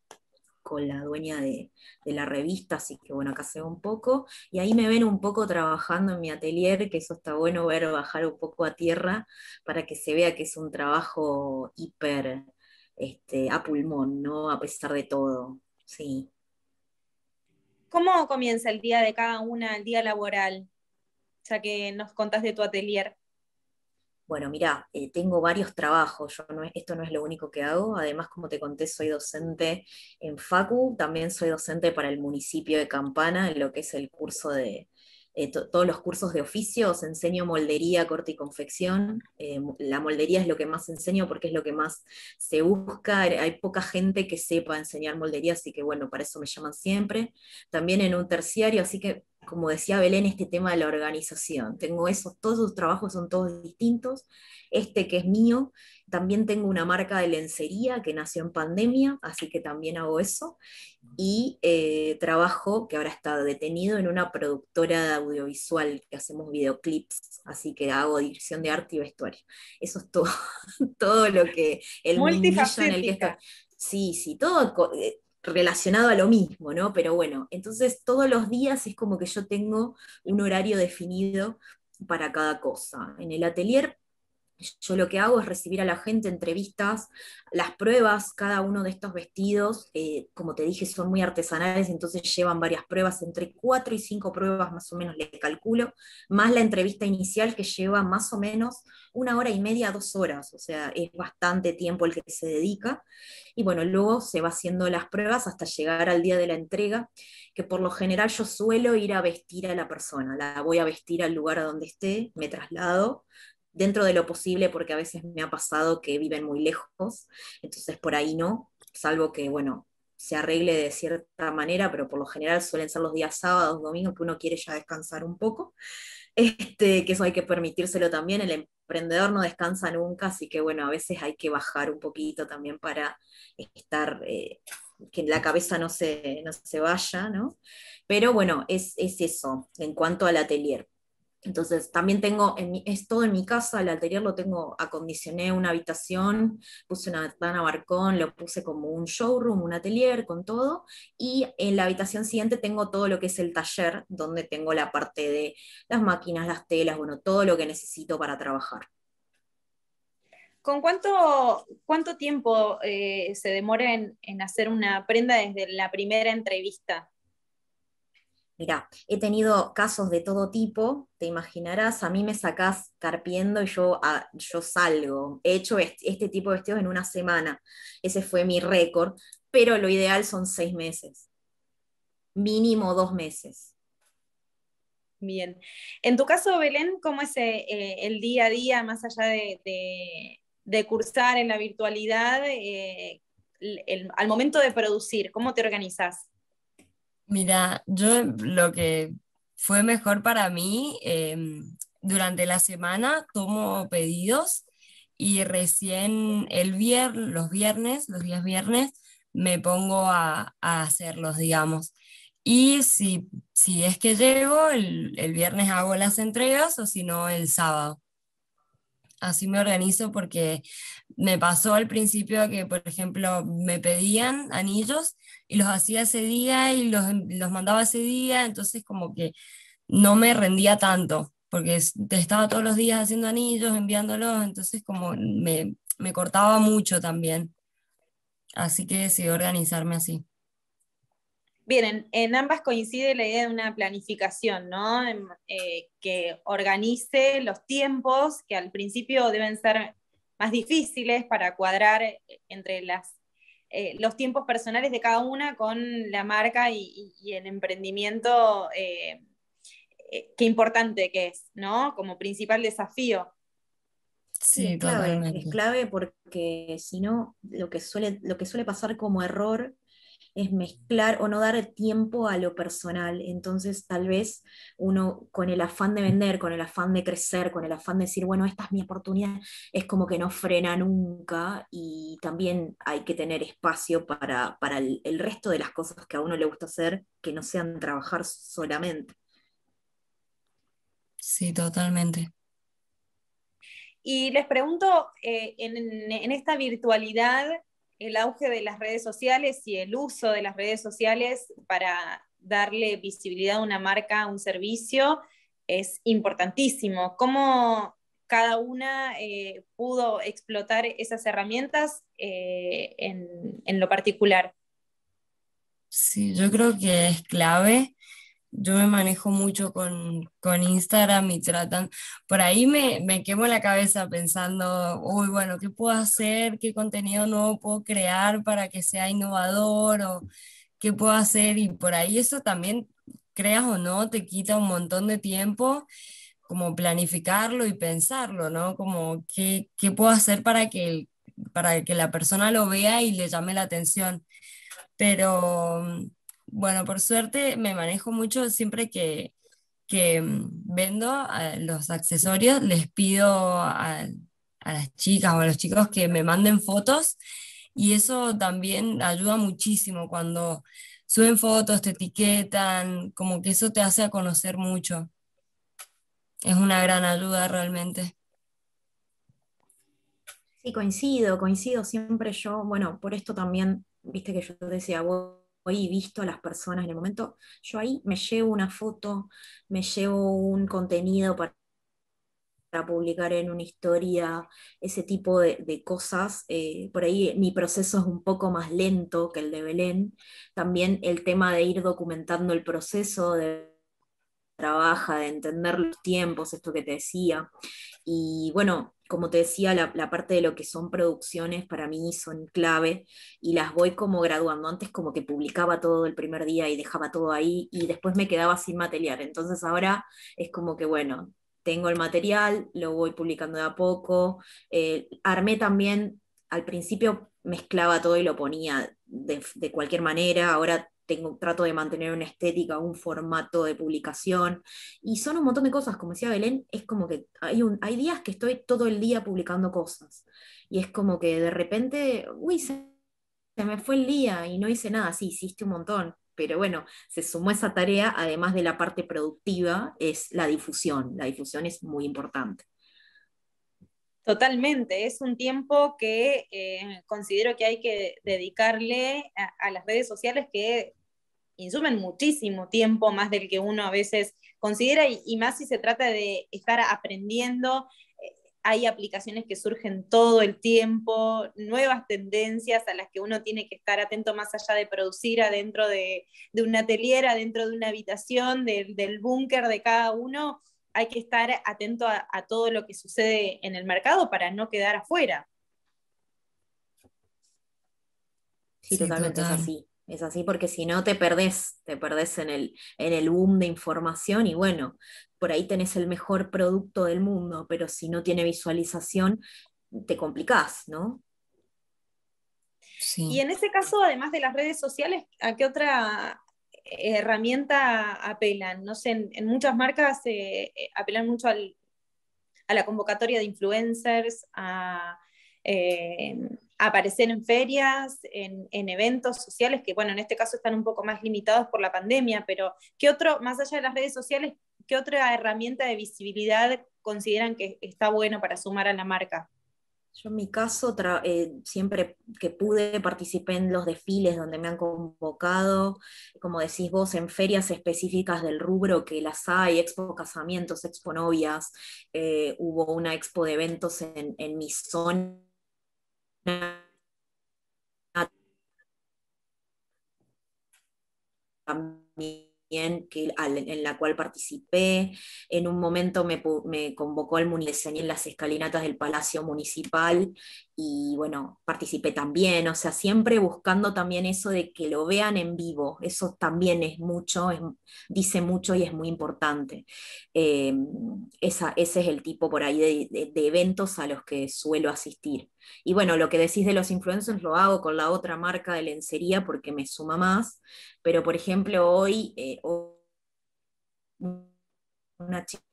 con la dueña de, la revista, así que bueno, acá se ve un poco. Y ahí me ven un poco trabajando en mi atelier, que eso está bueno ver bajar un poco a tierra para que se vea que es un trabajo hiper este, a pulmón, ¿no? A pesar de todo. Sí. ¿Cómo comienza el día de cada una, el día laboral? Ya que nos contás de tu atelier bueno, mira, eh, tengo varios trabajos, no, esto no es lo único que hago, además, como te conté, soy docente en FACU, también soy docente para el municipio de Campana, en lo que es el curso de, eh, todos los cursos de oficios, enseño moldería, corte y confección. Eh, la moldería es lo que más enseño porque es lo que más se busca. Hay poca gente que sepa enseñar moldería, así que bueno, para eso me llaman siempre. También en un terciario, así que como decía Belén, este tema de la organización. Tengo esos, todos sus trabajos son todos distintos. Este que es mío, también tengo una marca de lencería que nació en pandemia, así que también hago eso. Y eh, trabajo, que ahora está detenido, en una productora de audiovisual que hacemos videoclips, así que hago dirección de arte y vestuario. Eso es todo, <laughs> todo lo que el Sí, sí, todo eh, relacionado a lo mismo, ¿no? Pero bueno, entonces todos los días es como que yo tengo un horario definido para cada cosa. En el atelier yo lo que hago es recibir a la gente, entrevistas, las pruebas, cada uno de estos vestidos, eh, como te dije, son muy artesanales, entonces llevan varias pruebas, entre cuatro y cinco pruebas más o menos le calculo, más la entrevista inicial que lleva más o menos una hora y media, dos horas, o sea, es bastante tiempo el que se dedica. Y bueno, luego se va haciendo las pruebas hasta llegar al día de la entrega, que por lo general yo suelo ir a vestir a la persona, la voy a vestir al lugar a donde esté, me traslado, dentro de lo posible, porque a veces me ha pasado que viven muy lejos, entonces por ahí no, salvo que, bueno, se arregle de cierta manera, pero por lo general suelen ser los días sábados, domingos, que uno quiere ya descansar un poco, <laughs> este, que eso hay que permitírselo también, el emprendedor no descansa nunca, así que bueno, a veces hay que bajar un poquito también para estar... Eh, que la cabeza no se, se vaya, ¿no? Pero bueno, es, es eso en cuanto al atelier. Entonces, también tengo, es todo en mi casa, el atelier lo tengo, acondicioné una habitación, puse una ventana barcón, lo puse como un showroom, un atelier, con todo, y en la habitación siguiente tengo todo lo que es el taller, donde tengo la parte de las máquinas, las telas, bueno, todo lo que necesito para trabajar. ¿Con cuánto, tiempo eh, se demora en hacer una prenda desde la primera entrevista? Mira, he tenido casos de todo tipo, te imaginarás, a mí me sacás carpiendo y yo, ah, yo salgo. He hecho este, tipo de vestidos en una semana, ese fue mi récord, pero lo ideal son seis meses, mínimo dos meses. Bien. En tu caso, Belén, ¿cómo es eh, eh, el día a día, más allá de, cursar en la virtualidad, eh, al momento de producir, cómo te organizas? Mira, yo lo que fue mejor para mí, eh, durante la semana tomo pedidos y recién el los viernes, los días viernes, me pongo a, hacerlos, digamos. Y si, si es que llego, el, el viernes hago las entregas o si no, el sábado así me organizo porque me pasó al principio que, por ejemplo, me pedían anillos y los hacía ese día y los, em, mandaba ese día, entonces como que no me rendía tanto porque estaba todos los días haciendo anillos, enviándolos, entonces como me, me cortaba mucho también. Así que decidí organizarme así. Bien, en, ambas coincide la idea de una planificación, ¿no? Eh, que organice los tiempos que al principio deben ser más difíciles para cuadrar eh, entre las, eh, los tiempos personales de cada una con la marca y, el emprendimiento, qué importante que es, ¿no? Como principal desafío. Sí, es clave, es clave porque si no, lo lo que suele pasar como error es mezclar o no dar tiempo a lo personal. Entonces, tal vez uno con el afán de vender, con el afán de crecer, con el afán de decir, bueno, esta es mi oportunidad, es como que no frena nunca y también hay que tener espacio para, el, resto de las cosas que a uno le gusta hacer, que no sean trabajar solamente. Sí, totalmente. Y les pregunto, eh, en, en, esta virtualidad el auge de las redes sociales y el uso de las redes sociales para darle visibilidad a una marca, a un servicio, es importantísimo. ¿Cómo cada una eh, pudo explotar esas herramientas eh, en, en, lo particular? Sí, yo creo que es clave yo me manejo mucho con, con Instagram y tratan, por ahí me, me, quemo la cabeza pensando, uy, bueno, ¿qué puedo hacer? ¿Qué contenido nuevo puedo crear para que sea innovador? ¿O qué puedo hacer? Y por ahí eso también, creas o no, te quita un montón de tiempo como planificarlo y pensarlo, ¿no? Como, ¿qué, qué puedo hacer para que, para que la persona lo vea y le llame la atención? Pero bueno, por suerte me manejo mucho siempre que, mm, vendo ah, los accesorios, les pido a, a, las chicas o a los chicos que me manden fotos y eso también ayuda muchísimo cuando suben fotos, te etiquetan, como que eso te hace a conocer mucho. Es una gran ayuda realmente. Sí, coincido, coincido siempre yo, bueno, por esto también, viste que yo decía, vos hoy visto a las personas en el momento, yo ahí me llevo una foto, me llevo un contenido para, publicar en una historia, ese tipo de, cosas. Eh, por ahí mi proceso es un poco más lento que el de Belén. También el tema de ir documentando el proceso, de trabaja, de entender los tiempos, esto que te decía. Y bueno, como te decía, la, parte de lo que son producciones para mí son clave y las voy como graduando. Antes como que publicaba todo el primer día y dejaba todo ahí y después me quedaba sin material. Entonces ahora es como que bueno, tengo el material, lo voy publicando de a poco. Eh, armé también, al principio mezclaba todo y lo ponía de, de cualquier manera, ahora trato de mantener una estética, un formato de publicación, y son un montón de cosas, como decía Belén, es como que hay, hay días que estoy todo el día publicando cosas, y es como que de repente, uy, se, me fue el día y no hice nada, sí, hiciste un montón, pero bueno, se sumó esa tarea, además de la parte productiva, es la difusión, la difusión es muy importante. Totalmente, es un tiempo que eh, considero que hay que dedicarle a, a, las redes sociales, que insumen muchísimo tiempo, más del que uno a veces considera, y, más si se trata de estar aprendiendo eh, hay aplicaciones que surgen todo el tiempo, nuevas tendencias a las que uno tiene que estar atento más allá de producir adentro de, de una adentro de una habitación, del búnker de cada uno. Hay que estar atento a, todo lo que sucede en el mercado para no quedar afuera. Sí, totalmente así. Es así porque si no te perdés, te perdés en el, en el boom de información y bueno, por ahí tenés el mejor producto del mundo, pero si no tiene visualización, te complicás, ¿no? Y en ese caso, además de las redes sociales, ¿a qué otra herramienta apelan? No sé, en, muchas marcas eh, eh, apelan mucho a la convocatoria de influencers, a... Eh, aparecer en ferias, en, eventos sociales, que bueno, en este caso están un poco más limitados por la pandemia, pero ¿qué otro, más allá de las redes sociales, qué otra herramienta de visibilidad consideran que está bueno para sumar a la marca? Yo en mi caso, eh, siempre que pude, participé en los desfiles donde me han convocado, como decís vos, en ferias específicas del rubro que las hay, expo casamientos, expo novias, eh, hubo una expo de eventos en mi zona làm gì en la cual participé. En un momento me, convocó al municipio en las escalinatas del Palacio Municipal y bueno, participé también, o sea, siempre buscando también eso de que lo vean en vivo, eso también es mucho, dice mucho y es muy importante. Eh, ese es el tipo por ahí de eventos a los que suelo asistir. Y bueno, lo que decís de los influencers lo hago con la otra marca de lencería porque me suma más pero por ejemplo eh, hoy, una chica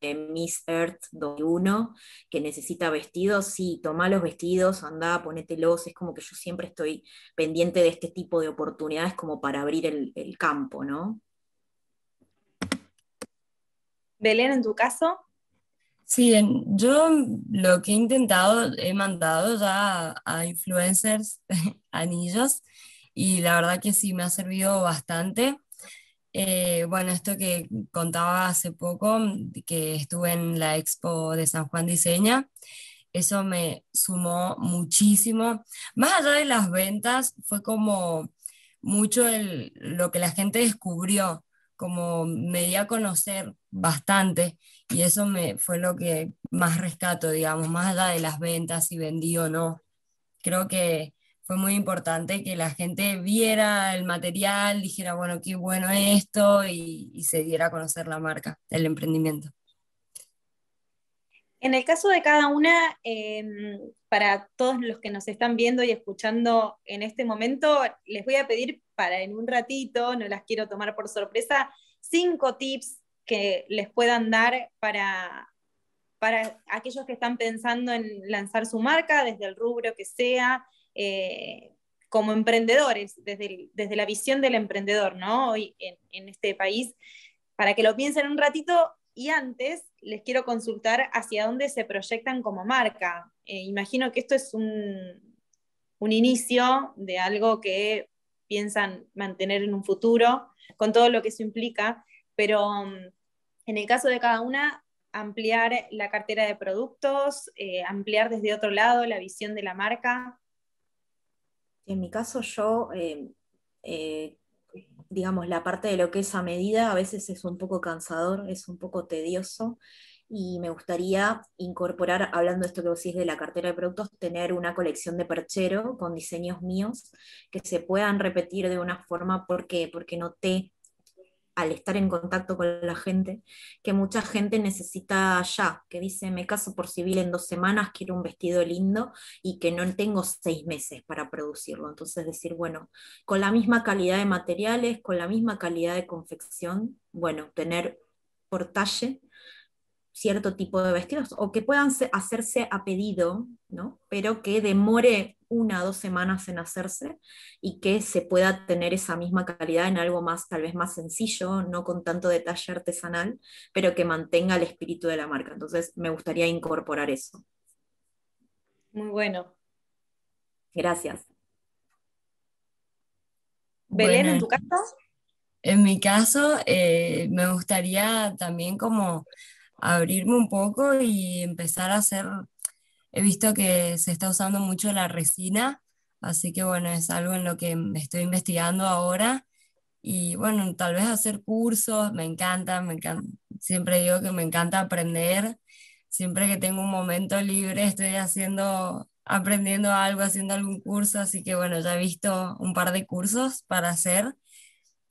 de Miss Earth 21 que necesita vestidos, sí, toma los vestidos, anda, ponételos, es como que yo siempre estoy pendiente de este tipo de oportunidades como para abrir el, el campo, ¿no? Belén, en tu caso. Sí, yo lo que he intentado, he mandado ya a influencers <laughs> anillos y la verdad que sí me ha servido bastante. Eh, bueno, esto que contaba hace poco, que estuve en la expo de San Juan Diseña, eso me sumó muchísimo. Más allá de las ventas, fue como mucho lo que la gente descubrió, como me dio a conocer bastante y eso me fue lo que más rescato, digamos, más allá de las ventas, si vendí o no. Creo que fue muy importante que la gente viera el material, dijera, bueno, qué bueno esto y, se diera a conocer la marca, el emprendimiento. En el caso de cada una, em, para todos los que nos están viendo y escuchando en este momento, les voy a pedir para en un ratito, no las quiero tomar por sorpresa, cinco tips que les puedan dar para, para aquellos que están pensando en lanzar su marca, desde el rubro que sea, eh, como emprendedores, desde, desde, la visión del emprendedor, ¿no? Hoy en, este país, para que lo piensen un ratito y antes les quiero consultar hacia dónde se proyectan como marca. Eh, imagino que esto es un, inicio de algo que piensan mantener en un futuro, con todo lo que eso implica, pero mm, en el caso de cada una, ampliar la cartera de productos, eh, ampliar desde otro lado la visión de la marca. En mi caso yo, eh, eh, digamos, la parte de lo que es a medida a veces es un poco cansador, es un poco tedioso y me gustaría incorporar, hablando de esto que vos decís de la cartera de productos, tener una colección de perchero con diseños míos que se puedan repetir de una forma porque, porque noté al estar en contacto con la gente, que mucha gente necesita ya, que dice, me caso por civil en dos semanas, quiero un vestido lindo y que no tengo seis meses para producirlo. Entonces decir, bueno, con la misma calidad de materiales, con la misma calidad de confección, bueno, tener por talle cierto tipo de vestidos o que puedan hacerse a pedido, ¿no? pero que demore una o dos semanas en hacerse y que se pueda tener esa misma calidad en algo más, tal vez más sencillo, no con tanto detalle artesanal, pero que mantenga el espíritu de la marca. Entonces, me gustaría incorporar eso. Muy bueno. Gracias. Belén, ¿en tu caso? En mi caso, eh, me gustaría también como abrirme un poco y empezar a hacer he visto que se está usando mucho la resina, así que bueno, es algo en lo que estoy investigando ahora. Y bueno, tal vez hacer cursos, me encanta, me encanta, siempre digo que me encanta aprender, siempre que tengo un momento libre estoy haciendo, aprendiendo algo, haciendo algún curso, así que bueno, ya he visto un par de cursos para hacer.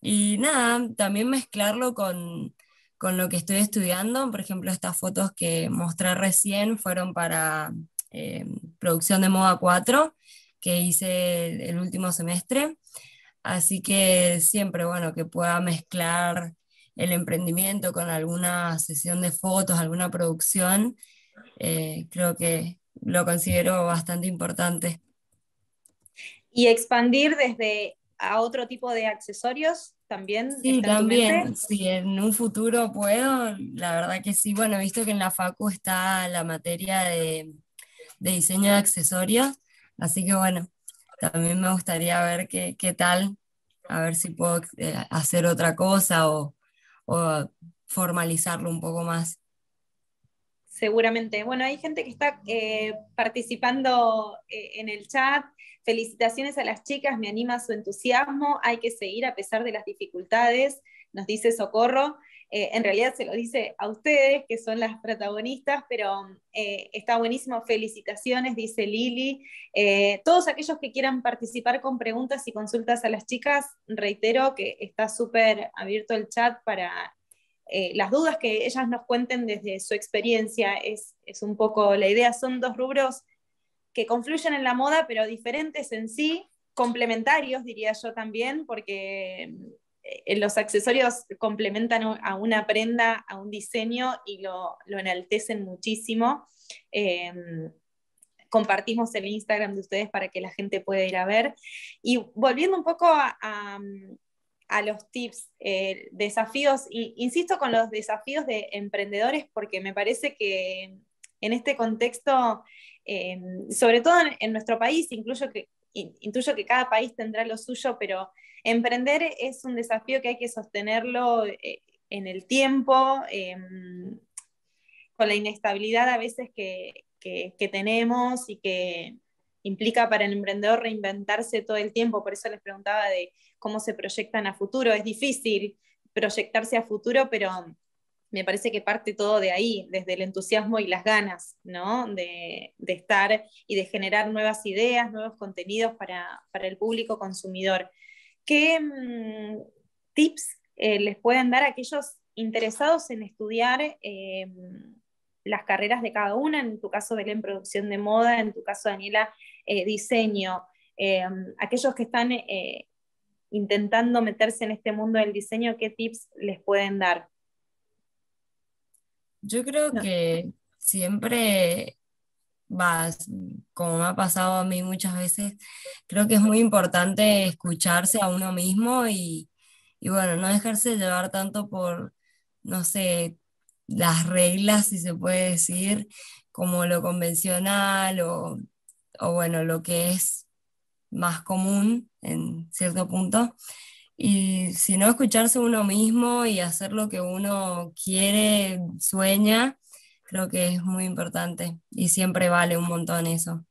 Y nada, también mezclarlo con, con lo que estoy estudiando. Por ejemplo, estas fotos que mostré recién fueron para eh, producción de moda 4 que hice el último semestre. Así que siempre, bueno, que pueda mezclar el emprendimiento con alguna sesión de fotos, alguna producción, eh, creo que lo considero bastante importante. Y expandir desde a otro tipo de accesorios también. Sí, también. Si en un futuro puedo, la verdad que sí. Bueno, he visto que en la Facu está la materia de, de diseño de accesorios, así que bueno, también me gustaría ver qué, qué tal, a ver si puedo eh, hacer otra cosa o, o formalizarlo un poco más. Seguramente. Bueno, hay gente que está eh, participando eh, en el chat. Felicitaciones a las chicas, me anima su entusiasmo, hay que seguir a pesar de las dificultades, nos dice Socorro. Eh, en realidad se lo dice a ustedes, que son las protagonistas, pero eh, está buenísimo. Felicitaciones, dice Lili. Eh, todos aquellos que quieran participar con preguntas y consultas a las chicas, reitero que está súper abierto el chat para las dudas que ellas nos cuenten desde su experiencia. Es, es un poco la idea, son dos rubros que confluyen en la moda, pero diferentes en sí, complementarios, diría yo también, porque eh, los accesorios complementan a una prenda, a un diseño y lo, enaltecen muchísimo. Em, compartimos el Instagram de ustedes para que la gente pueda ir a ver. Y volviendo un poco a, los tips, eh, desafíos, insisto con los desafíos de emprendedores porque me parece que en este contexto sobre todo en, nuestro país, incluso que, intuyo que cada país tendrá lo suyo, pero emprender es un desafío que hay que sostenerlo eh, en el tiempo, em, con la inestabilidad a veces que, que tenemos y que implica para el emprendedor reinventarse todo el tiempo. Por eso les preguntaba de cómo se proyectan a futuro. Es difícil proyectarse a futuro, pero me parece que parte todo de ahí, desde el entusiasmo y las ganas, De, estar y de generar nuevas ideas, nuevos contenidos para, el público consumidor. ¿Qué mm, tips eh, les pueden dar aquellos interesados en estudiar eh, las carreras de cada una? En tu caso, Belén, producción de moda, en tu caso, Daniela, eh, diseño. aquellos que están intentando meterse en este mundo del diseño, ¿qué tips les pueden dar? Yo creo que siempre vas, como me ha pasado a mí muchas veces, creo que es muy importante escucharse a uno mismo y, bueno, no dejarse llevar tanto por, no sé, las reglas, si se puede decir, como lo convencional o, o bueno, lo que es más común en cierto punto. Y si no escucharse uno mismo y hacer lo que uno quiere, sueña, creo que es muy importante y siempre vale un montón eso.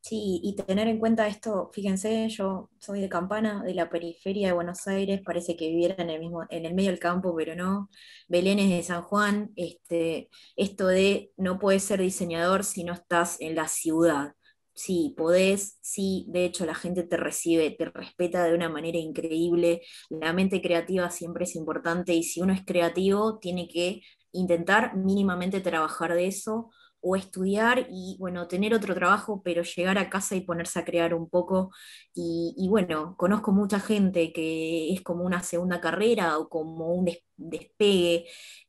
Sí, y tener en cuenta esto, fíjense, yo soy de Campana, de la periferia de Buenos Aires, parece que viviera en el mismo, en el medio del campo, pero no. Belén es de San Juan, este, esto de no puedes ser diseñador si no estás en la ciudad. Sí, podés, sí, de hecho la gente te recibe, te respeta de una manera increíble, la mente creativa siempre es importante y si uno es creativo tiene que intentar mínimamente trabajar de eso o estudiar y bueno, tener otro trabajo, pero llegar a casa y ponerse a crear un poco. Y, bueno, conozco mucha gente que es como una segunda carrera o como un despegue.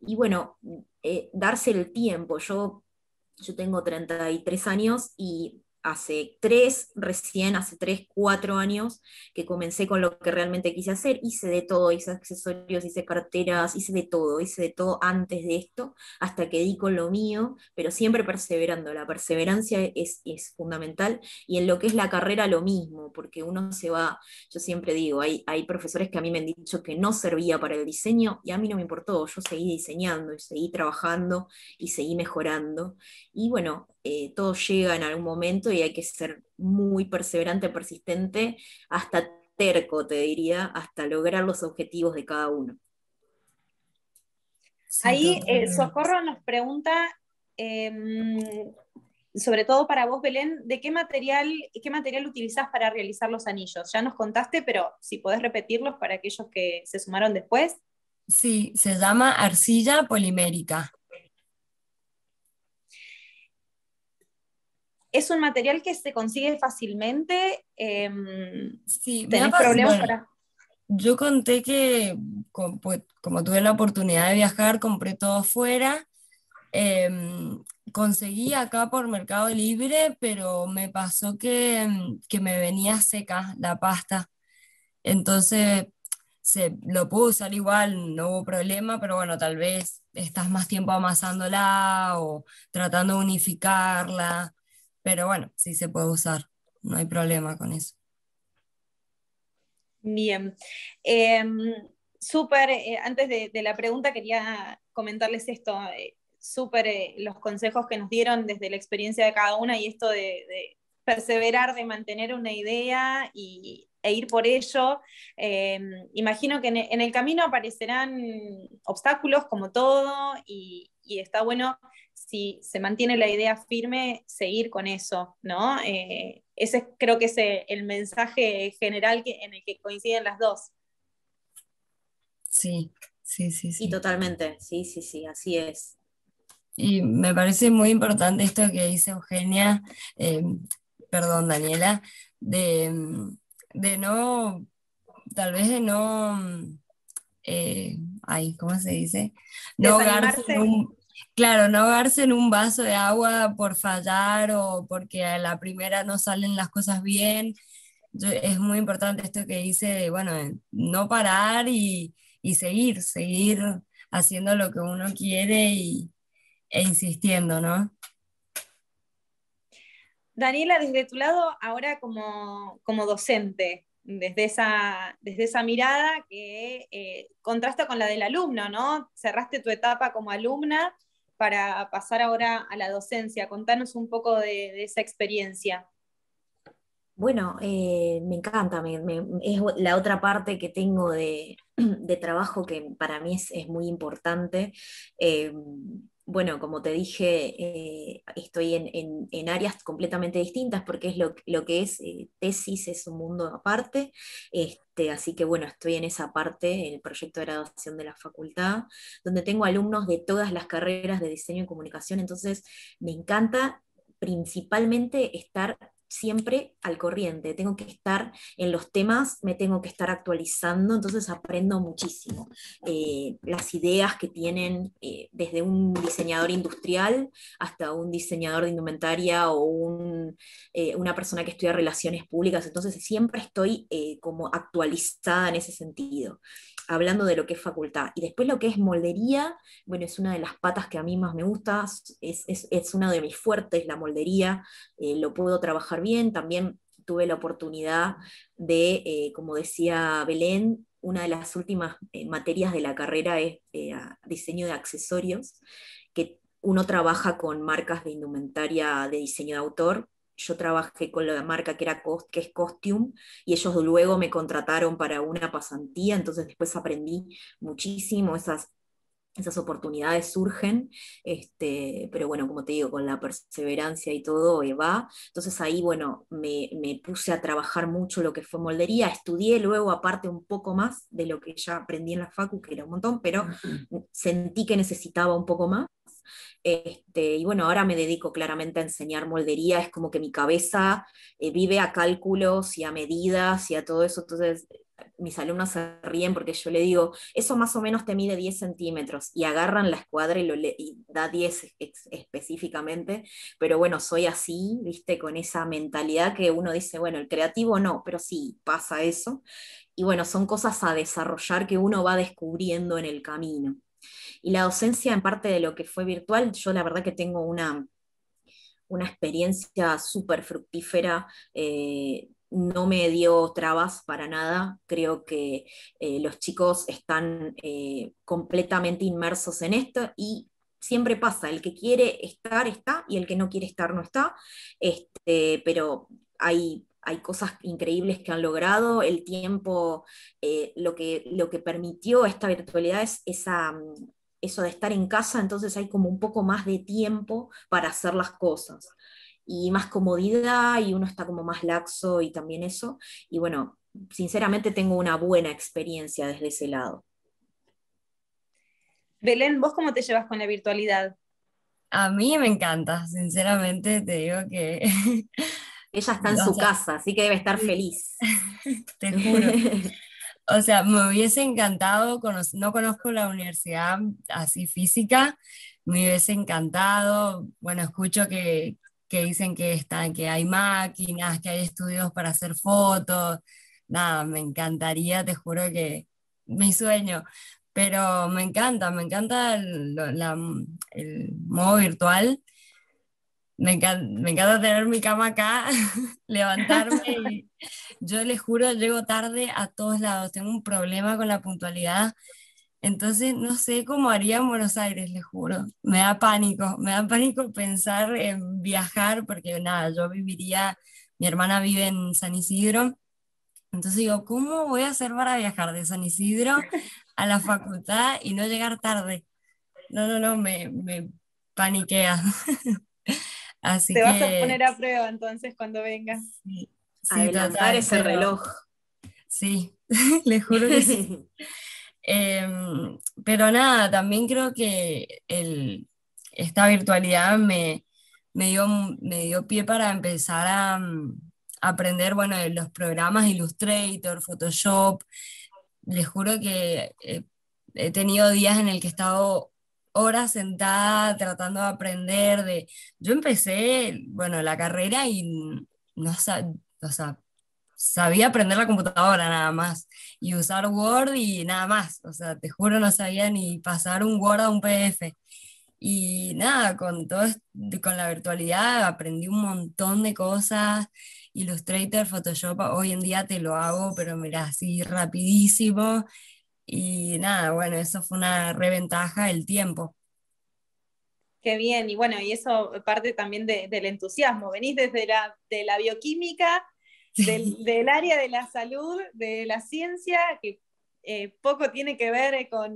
Y bueno, eh, darse el tiempo. Yo, yo tengo 33 años y hace tres, recién hace tres, cuatro años que comencé con lo que realmente quise hacer. Hice de todo, hice accesorios, hice carteras, hice de todo, hice de todo antes de esto, hasta que di con lo mío, pero siempre perseverando. La perseverancia es, es fundamental y en lo que es la carrera lo mismo, porque uno se va, yo siempre digo, hay, hay profesores que a mí me han dicho que no servía para el diseño y a mí no me importó, yo seguí diseñando y seguí trabajando y seguí mejorando. Y bueno, eh, todo llega en algún momento y hay que ser muy perseverante, persistente, hasta terco, te diría, hasta lograr los objetivos de cada uno. Ahí eh, Socorro nos pregunta, em, sobre todo para vos, Belén, ¿de qué material, qué material utilizás para realizar los anillos? Ya nos contaste, pero si podés repetirlos para aquellos que se sumaron después. Sí, se llama arcilla polimérica. es un material que se consigue fácilmente. Em, sí, ¿Tenés problemas para.? Yo conté que, pues, como, tuve la oportunidad de viajar, compré todo afuera. Em, conseguí acá por Mercado Libre, pero me pasó que, em, me venía seca la pasta. Entonces, se, lo puse usar igual, no hubo problema, pero bueno, tal vez estás más tiempo amasándola o tratando de unificarla pero bueno, sí se puede usar, no hay problema con eso. Bien. Em, súper, eh, antes de, la pregunta quería comentarles esto, eh, súper eh, los consejos que nos dieron desde la experiencia de cada una y esto de, perseverar, de mantener una idea y, e ir por ello. Em, imagino que en, el camino aparecerán obstáculos como todo y, y está bueno si se mantiene la idea firme, seguir con eso, ¿no? Eh, ese creo que es eh, el mensaje general en el que coinciden las dos. Sí, sí, sí, sí. Y totalmente, sí, sí, sí, así es. Y me parece muy importante esto que dice Eugenia, eh, perdón, Daniela, de, no, tal vez de no, ay, ¿cómo se dice? No un, Claro, no darse en un vaso de agua por fallar o porque a la primera no salen las cosas bien. es muy importante esto que dice bueno, no parar y, y seguir, seguir haciendo lo que uno quiere y, e insistiendo, ¿no? Daniela, desde tu lado, ahora como, docente, desde esa, mirada que eh, contrasta con la del alumno, ¿no? Cerraste tu etapa como alumna para pasar ahora a la docencia. Contanos un poco de, esa experiencia. Bueno, eh, me encanta, es la otra parte que tengo de, <clears throat> trabajo que para mí es, muy importante. Eh, bueno, como te dije, eh, estoy en, áreas completamente distintas porque es lo, que es eh, tesis, es un mundo aparte. Este, así que bueno, estoy en esa parte, en el proyecto de graduación de la facultad, donde tengo alumnos de todas las carreras de diseño y comunicación. Entonces, me encanta principalmente estar siempre al corriente, tengo que estar en los temas, me tengo que estar actualizando, entonces aprendo muchísimo. Eh, las ideas que tienen eh, desde un diseñador industrial hasta un diseñador de indumentaria o eh, una persona que estudia relaciones públicas, entonces siempre estoy como actualizada en ese sentido, hablando de lo que es facultad. Y después lo que es moldería, bueno, es una de las patas que a mí más me gusta, es, es una de mis fuertes, la moldería, lo puedo trabajar bien. También tuve la oportunidad de, eh, como decía Belén, una de las últimas eh, materias de la carrera es eh, diseño de accesorios, que uno trabaja con marcas de indumentaria de diseño de autor. Yo trabajé con la marca que, era Cost, que es Costume y ellos luego me contrataron para una pasantía, entonces después aprendí muchísimo esas esas oportunidades surgen, este, pero bueno, como te digo, con la perseverancia y todo eh, va. Entonces ahí, bueno, me, puse a trabajar mucho lo que fue moldería, estudié luego aparte un poco más de lo que ya aprendí en la facu, que era un montón, pero sentí que necesitaba un poco más. Este, y bueno, ahora me dedico claramente a enseñar moldería, es como que mi cabeza eh, vive a cálculos y a medidas y a todo eso, entonces mis alumnos se ríen porque yo le digo, eso más o menos te mide 10 centímetros y agarran la escuadra y, lo le da 10 específicamente, pero bueno, soy así, viste, con esa mentalidad que uno dice, bueno, el creativo no, pero sí pasa eso. Y bueno, son cosas a desarrollar que uno va descubriendo en el camino. Y la docencia en parte de lo que fue virtual, yo la verdad que tengo una, una experiencia súper fructífera. Eh, no me dio trabas para nada. Creo que eh, los chicos están eh, completamente inmersos en esto y siempre pasa, el que quiere estar está y el que no quiere estar no está, este, pero hay, cosas increíbles que han logrado, el tiempo, eh, lo, que, permitió esta virtualidad es mm, eso de estar en casa, entonces hay como un poco más de tiempo para hacer las cosas y más comodidad y uno está como más laxo y también eso. Y bueno, sinceramente tengo una buena experiencia desde ese lado. Belén, ¿vos cómo te llevas con la virtualidad? A mí me encanta, sinceramente te digo que... <laughs> Ella está en su casa, así que debe estar feliz. <laughs> Te juro. <laughs> O sea, me hubiese encantado, no conozco la universidad así física, me hubiese encantado, bueno, escucho que, que dicen que, está, que hay máquinas, que hay estudios para hacer fotos. Nada, me encantaría, te juro que mi sueño. Pero me encanta, me encanta el, modo virtual. Me encanta, tener mi cama acá, <laughs> levantarme <laughs> yo les juro, llego tarde a todos lados. Tengo un problema con la puntualidad entonces no sé cómo haría en Buenos Aires, les juro. Me da pánico, me da pánico pensar en viajar porque nada, yo viviría, mi hermana vive en San Isidro, entonces digo, ¿cómo voy a hacer para viajar de San Isidro a la facultad y no llegar tarde? No, no, no, me, me paniquea. <laughs> Así Te vas a poner a prueba entonces cuando vengas. Sí, sí Adelantar ese reloj. Sí, <laughs> les juro que sí. <laughs> Em, pero nada, también creo que esta virtualidad me, me, dio, me dio pie para empezar a, mm, aprender, bueno, los programas Illustrator, Photoshop. Les juro que eh, he, tenido días en el que he estado horas sentada tratando de aprender de... Yo empecé, bueno, la carrera y no o sabía aprender la computadora nada más y usar Word y nada más. O sea, te juro, no sabía ni pasar un Word a un PDF. Y nada, con, todo, con la virtualidad aprendí un montón de cosas. Illustrator, Photoshop, hoy en día te lo hago, pero mira, así rapidísimo. Y nada, bueno, eso fue una reventaja, el tiempo. Qué bien, y bueno, y eso parte también del entusiasmo. Venís desde de la bioquímica del, área de la salud, de la ciencia, que eh, poco tiene que ver eh, con...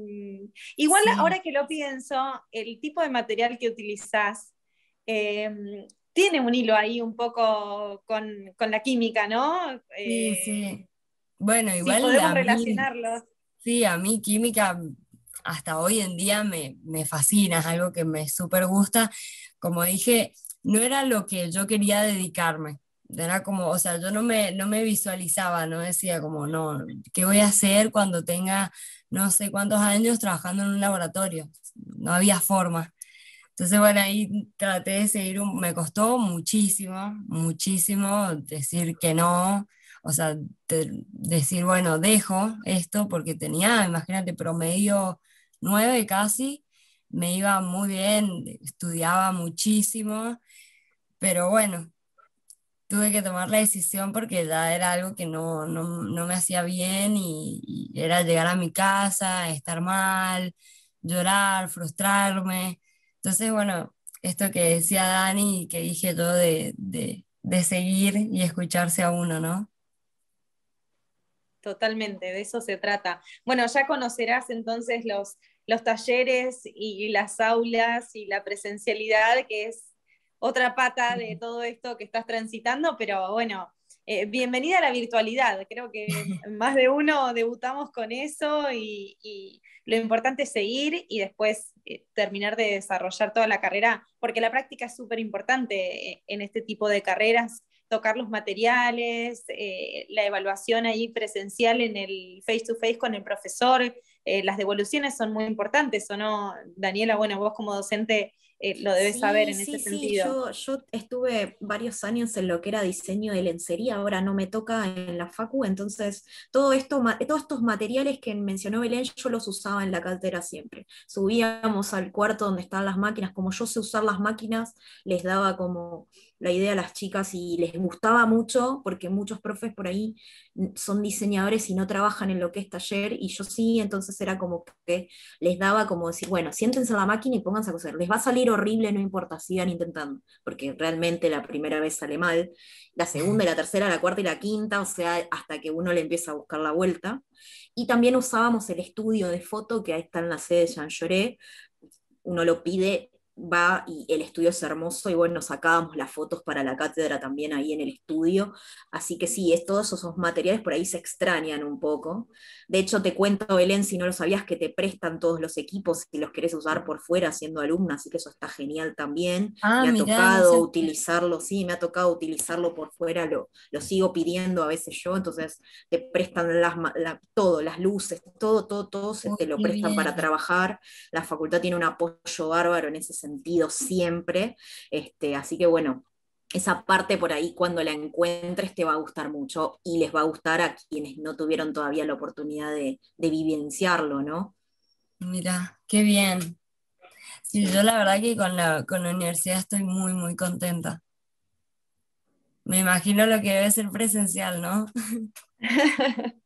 Igual ahora que lo pienso, el tipo de material que utilizás em, tiene un hilo ahí un poco con, la química, ¿no? sí, eh, sí. Bueno, igual... Si podemos sí, a mí química hasta hoy en día me, me fascina, es algo que me súper gusta. Como dije, no era lo que yo quería dedicarme, era como, o sea, yo no me, no me visualizaba, no decía como, no, ¿qué voy a hacer cuando tenga no sé cuántos años trabajando en un laboratorio? No había forma. Entonces, bueno, ahí traté de seguir, me costó muchísimo, muchísimo decir que no, o sea, decir, bueno, dejo esto porque tenía, imagínate, promedio nueve casi, me iba muy bien, estudiaba muchísimo, pero bueno, tuve que tomar la decisión porque ya era algo que no, me hacía bien y, era llegar a mi casa, estar mal, llorar, frustrarme. Entonces, bueno, esto que decía Dani y que dije yo de, de seguir y escucharse a uno, ¿no? Totalmente, de eso se trata. Bueno, ya conocerás entonces los, los talleres y las aulas y la presencialidad, que es otra pata de todo esto que estás transitando, pero bueno, eh, bienvenida a la virtualidad. Creo que <laughs> más de uno debutamos con eso y, lo importante es seguir y después eh, terminar de desarrollar toda la carrera, porque la práctica es súper importante eh, en este tipo de carreras, tocar los materiales, la evaluación ahí presencial en el face-to-face con el profesor, las devoluciones son muy importantes, ¿o no? Daniela, bueno, vos como docente eh, lo debes saber en este sentido. Yo, estuve varios años en lo que era diseño de lencería, ahora no me toca en la facu, entonces todo esto, todos estos materiales que mencionó Belén yo los usaba en la caldera siempre. Subíamos al cuarto donde estaban las máquinas, como yo sé usar las máquinas, les daba como la idea a las chicas y les gustaba mucho porque muchos profes por ahí son diseñadores y no trabajan en lo que es taller y yo sí, entonces era como que les daba como decir, bueno, siéntense a la máquina y pónganse a coser, les va a salir horrible, no importa, sigan intentando, porque realmente la primera vez sale mal, la segunda y la tercera, la cuarta y la quinta, o sea, hasta que uno le empieza a buscar la vuelta. Y también usábamos el estudio de foto que ahí está en la sede de Jean Lloré, uno lo pide va y el estudio es hermoso y bueno, sacábamos las fotos para la cátedra también ahí en el estudio. Así que sí, es, todos esos materiales por ahí se extrañan un poco. De hecho, te cuento, Belén, si no lo sabías, que te prestan todos los equipos si los querés usar por fuera siendo alumna, así que eso está genial también. Ah, me ha tocado utilizarlo, sí, me ha tocado utilizarlo por fuera, lo, lo sigo pidiendo a veces yo, entonces te prestan las, todo, las luces, todo, todo, todo, se te lo prestan para trabajar. La facultad tiene un apoyo bárbaro en ese sentido sentido siempre. Este, así que bueno, esa parte por ahí cuando la encuentres te va a gustar mucho y les va a gustar a quienes no tuvieron todavía la oportunidad de, vivenciarlo, ¿no? Mira, qué bien. Sí, yo la verdad que con la, universidad estoy muy, muy contenta. Me imagino lo que debe ser presencial, ¿no? <laughs>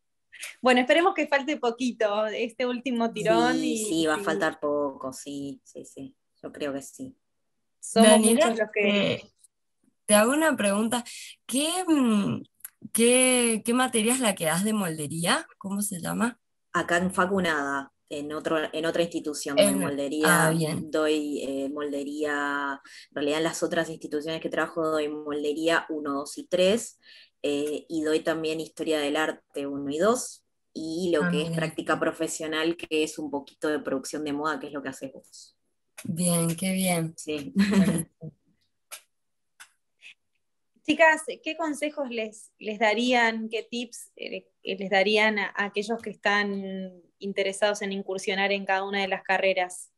bueno, esperemos que falte poquito este último tirón. Sí, y, sí va a faltar poco, sí, sí, sí. Yo creo que sí. Daniela, te hago una pregunta. ¿Qué, mm, materia es la que das de moldería? ¿Cómo se llama? Acá en Facunada, en, otro, en otra institución doy moldería. Ah, bien. Doy eh, moldería, en realidad en las otras instituciones que trabajo doy moldería 1, 2 y 3, eh, y doy también historia del arte 1 y 2, y lo ah, que es práctica profesional, que es un poquito de producción de moda, que es lo que haces vos. Bien, qué bien. Sí. <laughs> Chicas, ¿qué consejos les, les darían, qué tips eh, eh, les darían a, a, aquellos que están interesados en incursionar en cada una de las carreras?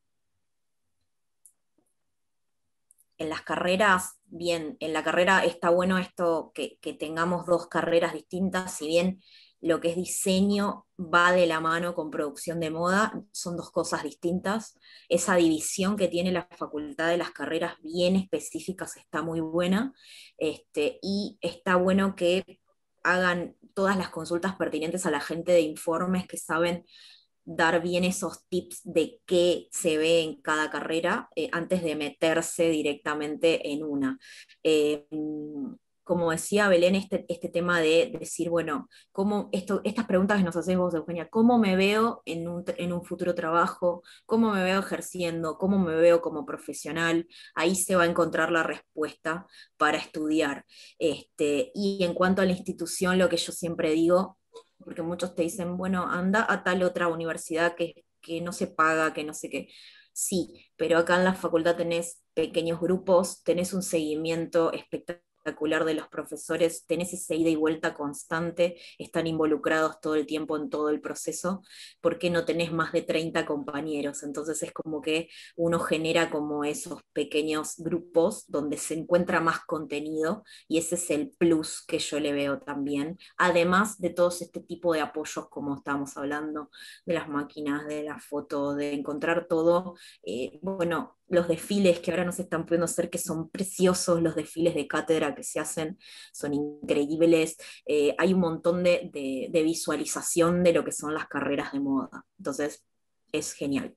En las carreras, bien, en la carrera está bueno esto que, que tengamos dos carreras distintas, si bien lo que es diseño va de la mano con producción de moda, son dos cosas distintas. Esa división que tiene la facultad de las carreras bien específicas está muy buena este, y está bueno que hagan todas las consultas pertinentes a la gente de informes que saben dar bien esos tips de qué se ve en cada carrera eh, antes de meterse directamente en una. Eh, como decía Belén, este, este tema de, decir, bueno, cómo esto, estas preguntas que nos haces vos, Eugenia, ¿cómo me veo en un, futuro trabajo? ¿Cómo me veo ejerciendo? ¿Cómo me veo como profesional? Ahí se va a encontrar la respuesta para estudiar. Este, y en cuanto a la institución, lo que yo siempre digo, porque muchos te dicen, bueno, anda a tal otra universidad que, que no se paga, que no sé qué. Sí, pero acá en la facultad tenés pequeños grupos, tenés un seguimiento espectacular de los profesores, tenés esa ida y vuelta constante, están involucrados todo el tiempo en todo el proceso, porque no tenés más de 30 compañeros, entonces es como que uno genera como esos pequeños grupos donde se encuentra más contenido y ese es el plus que yo le veo también, además de todos este tipo de apoyos como estábamos hablando, de las máquinas, de la foto, de encontrar todo, eh, bueno, los desfiles que ahora nos están pudiendo hacer, que son preciosos, los desfiles de cátedra que se hacen, son increíbles, eh, hay un montón de, de visualización de lo que son las carreras de moda, entonces es genial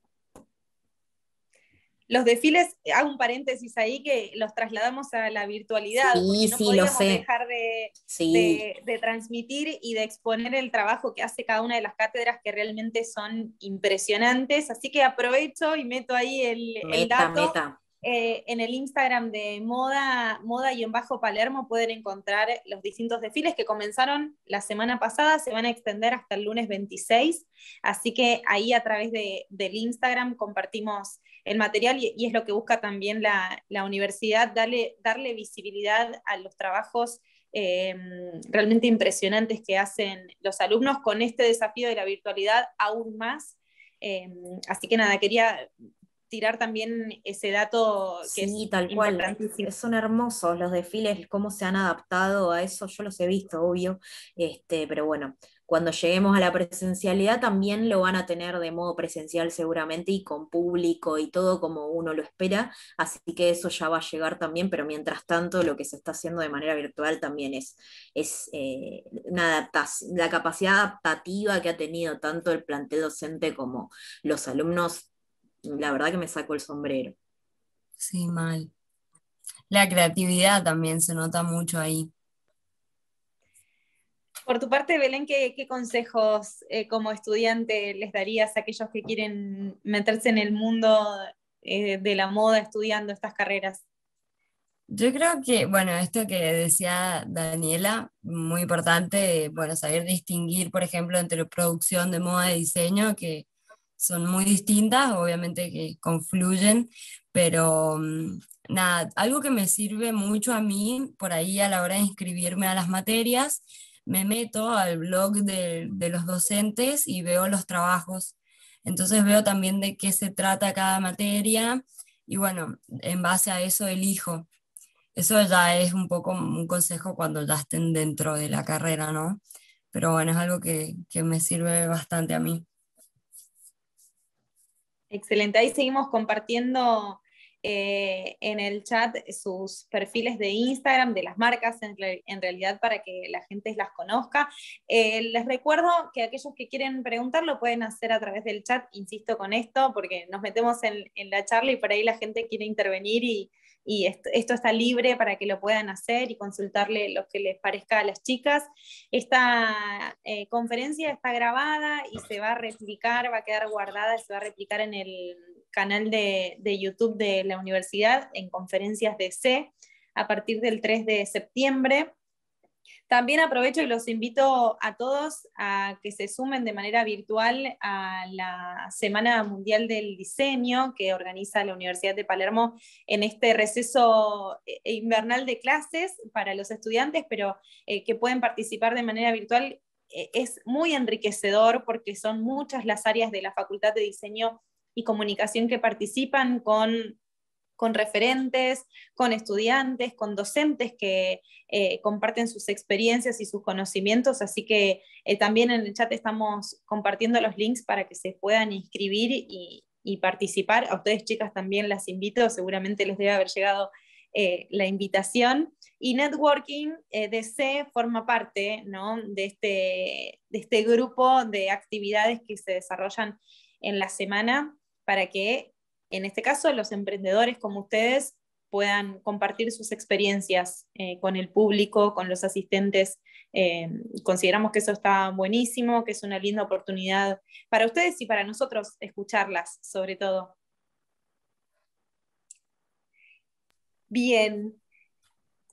los desfiles, eh, hago un paréntesis ahí, que los trasladamos a la virtualidad. Sí, no sí, lo dejar de, de, transmitir y de exponer el trabajo que hace cada una de las cátedras que realmente son impresionantes. Así que aprovecho y meto ahí el, dato. Eh, en el Instagram de Moda, Moda y en Bajo Palermo pueden encontrar los distintos desfiles que comenzaron la semana pasada, se van a extender hasta el lunes 26, así que ahí a través del Instagram compartimos el material y, es lo que busca también la, universidad, darle, darle, visibilidad a los trabajos em, realmente impresionantes que hacen los alumnos con este desafío de la virtualidad aún más. Em, así que nada, quería tirar también ese dato sí, tal cual. Son hermosos los desfiles, cómo se han adaptado a eso, yo los he visto, obvio, este, pero bueno, cuando lleguemos a la presencialidad también lo van a tener de modo presencial seguramente y con público y todo como uno lo espera, así que eso ya va a llegar también, pero mientras tanto lo que se está haciendo de manera virtual también es, es eh, la capacidad adaptativa que ha tenido tanto el plantel docente como los alumnos, la verdad que me sacó el sombrero. Sí, mal. La creatividad también se nota mucho ahí. Por tu parte, Belén, ¿qué, consejos eh, como estudiante les darías a aquellos que quieren meterse en el mundo eh, de la moda estudiando estas carreras? Yo creo que, bueno, esto que decía Daniela, muy importante, bueno, saber distinguir, por ejemplo, entre producción de moda y diseño, que son muy distintas, obviamente que confluyen, pero mm, nada, algo que me sirve mucho a mí por ahí a la hora de inscribirme a las materias me meto al blog de, los docentes y veo los trabajos. Entonces veo también de qué se trata cada materia y bueno, en base a eso elijo. Eso ya es un poco un consejo cuando ya estén dentro de la carrera, ¿no? Pero bueno, es algo que, que me sirve bastante a mí. Excelente, ahí seguimos compartiendo eh, en el chat sus perfiles de Instagram de las marcas, en, realidad para que la gente las conozca. Eh, les recuerdo que aquellos que quieren preguntar lo pueden hacer a través del chat, insisto con esto, porque nos metemos en, la charla y por ahí la gente quiere intervenir y, esto, está libre para que lo puedan hacer y consultarle lo que les parezca a las chicas. Esta eh, conferencia está grabada y se va a replicar, va a quedar guardada, se va a replicar en el canal de, de YouTube de la universidad en conferencias de C a partir del 3 de septiembre. También aprovecho y los invito a todos a que se sumen de manera virtual a la Semana Mundial del Diseño que organiza la Universidad de Palermo en este receso eh, eh, invernal de clases para los estudiantes, pero eh, que pueden participar de manera virtual. es muy enriquecedor porque son muchas las áreas de la Facultad de Diseño y comunicación que participan con, referentes, con estudiantes, con docentes que eh, comparten sus experiencias y sus conocimientos. Así que eh, también en el chat estamos compartiendo los links para que se puedan inscribir y, participar. A ustedes chicas también las invito, seguramente les debe haber llegado eh, la invitación. Y Networking DC forma parte este, de este grupo de actividades que se desarrollan en la semana para que, en este caso, los emprendedores como ustedes puedan compartir sus experiencias eh, con el público, con los asistentes. Eh, consideramos que eso está buenísimo, que es una linda oportunidad para ustedes y para nosotros escucharlas, sobre todo. Bien,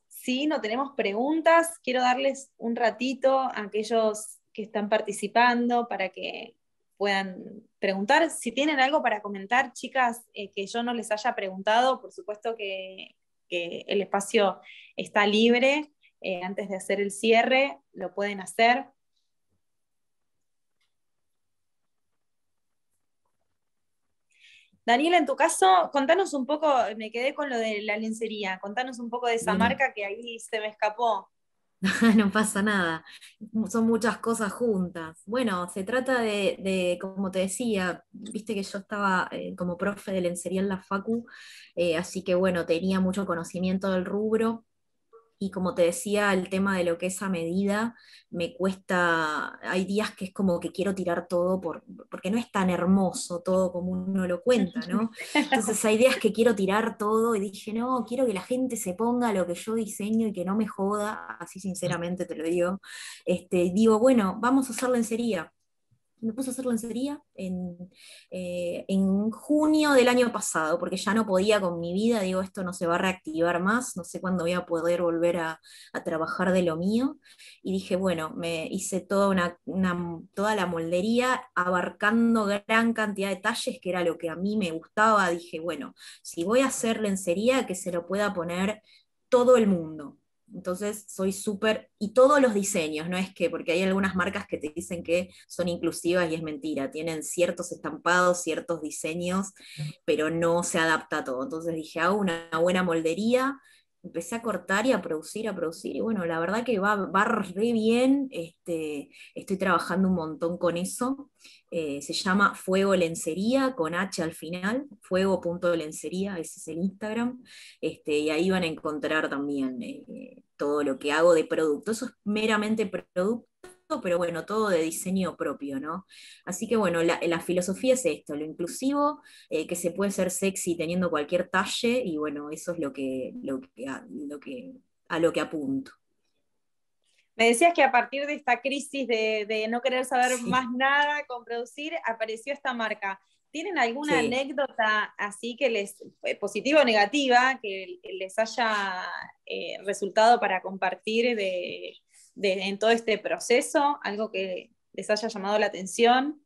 si no tenemos preguntas, quiero darles un ratito a aquellos que están participando para que puedan preguntar. Si tienen algo para comentar, chicas, eh, que yo no les haya preguntado, por supuesto que, el espacio está libre. Eh, antes de hacer el cierre, lo pueden hacer. Daniela, en tu caso, contanos un poco, me quedé con lo de la lencería, contanos un poco de esa marca que ahí se me escapó. <laughs> no pasa nada, son muchas cosas juntas. Bueno, se trata de, como te decía, viste que yo estaba eh, como profe de lencería en la Facu, eh, así que bueno, tenía mucho conocimiento del rubro y como te decía, el tema de lo que es a medida, me cuesta, hay días que es como que quiero tirar todo porque no es tan hermoso todo como uno lo cuenta, <laughs> ¿no? Entonces hay días que quiero tirar todo y dije, no, quiero que la gente se ponga lo que yo diseño y que no me joda, así sinceramente te lo digo. Este, digo, bueno, vamos a hacerlo en lencería me puse a hacer lencería en, eh, en junio del año pasado, porque ya no podía con mi vida, digo, esto no se va a reactivar más, no sé cuándo voy a poder volver a, trabajar de lo mío. Y dije, bueno, me hice toda, una, toda la moldería abarcando gran cantidad de talles, que era lo que a mí me gustaba. Dije, bueno, si voy a hacer lencería, que se lo pueda poner todo el mundo entonces soy súper, y todos los diseños, no es que, porque hay algunas marcas que te dicen que son inclusivas y es mentira, tienen ciertos estampados, ciertos diseños, pero no se adapta a todo. Entonces dije, hago una buena moldería, empecé a cortar y a producir, a producir, y bueno, la verdad que va, va re bien, este, estoy trabajando un montón con eso, eh, se llama Fuego Lencería, con H al final, fuego.lencería, ese es el Instagram, este, y ahí van a encontrar también eh, todo lo que hago de producto. Eso es meramente producto, pero bueno, todo de diseño propio, ¿no? Así que bueno, la, filosofía es esto, lo inclusivo, eh, que se puede ser sexy teniendo cualquier talle, y bueno, eso es lo que, a lo que apunto. Me decías que a partir de esta crisis de, no querer saber más nada con producir, apareció esta marca. ¿Tienen alguna anécdota así que les, eh, positiva o negativa, que les haya eh, resultado para compartir en todo este proceso? ¿Algo que les haya llamado la atención?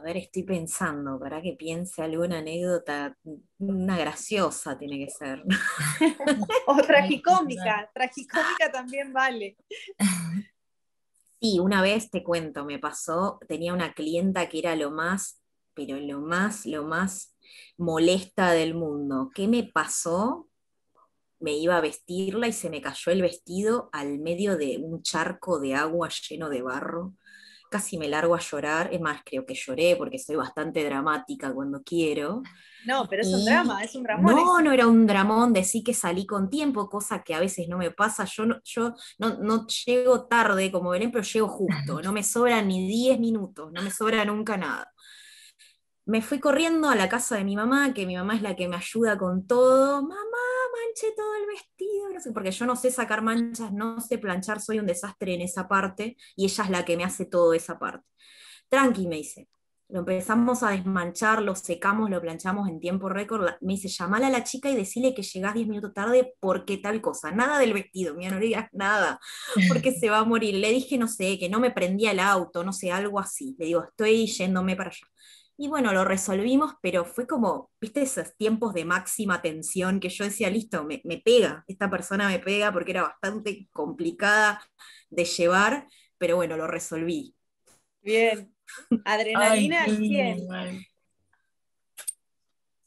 A ver, estoy pensando, para que piense alguna anécdota, una graciosa tiene que ser. <laughs> o tragicómica, tragicómica también vale. Sí, una vez te cuento, me pasó, tenía una clienta que era lo más, pero lo más, lo más molesta del mundo. ¿Qué me pasó? me iba a vestirla y se me cayó el vestido al medio de un charco de agua lleno de barro casi me largo a llorar. Es más, creo que lloré porque soy bastante dramática cuando quiero. No, pero es un drama, es un dramón. No, no era un dramón, decir que salí con tiempo, cosa que a veces no me pasa. Yo no, yo no, no llego tarde como Belén, pero llego justo. No me sobran ni 10 minutos, no me sobra nunca nada me fui corriendo a la casa de mi mamá, que mi mamá es la que me ayuda con todo. Mamá, manché todo el vestido, sé, porque yo no sé sacar manchas, no sé planchar, soy un desastre en esa parte y ella es la que me hace todo esa parte. Tranqui, me dice. Lo empezamos a desmanchar, lo secamos, lo planchamos en tiempo récord. Me dice, llamala a la chica y decirle que llegás 10 minutos tarde porque tal cosa. Nada del vestido, mía no digas nada, porque se va a morir. Le dije, no sé, que no me prendía el auto, no sé, algo así. Le digo, estoy yéndome para allá y bueno, lo resolvimos, pero fue como, viste, esos tiempos de máxima tensión que yo decía, listo, me, pega, esta persona me pega porque era bastante complicada de llevar, pero bueno, lo resolví. Bien. <laughs> Adrenalina al 100.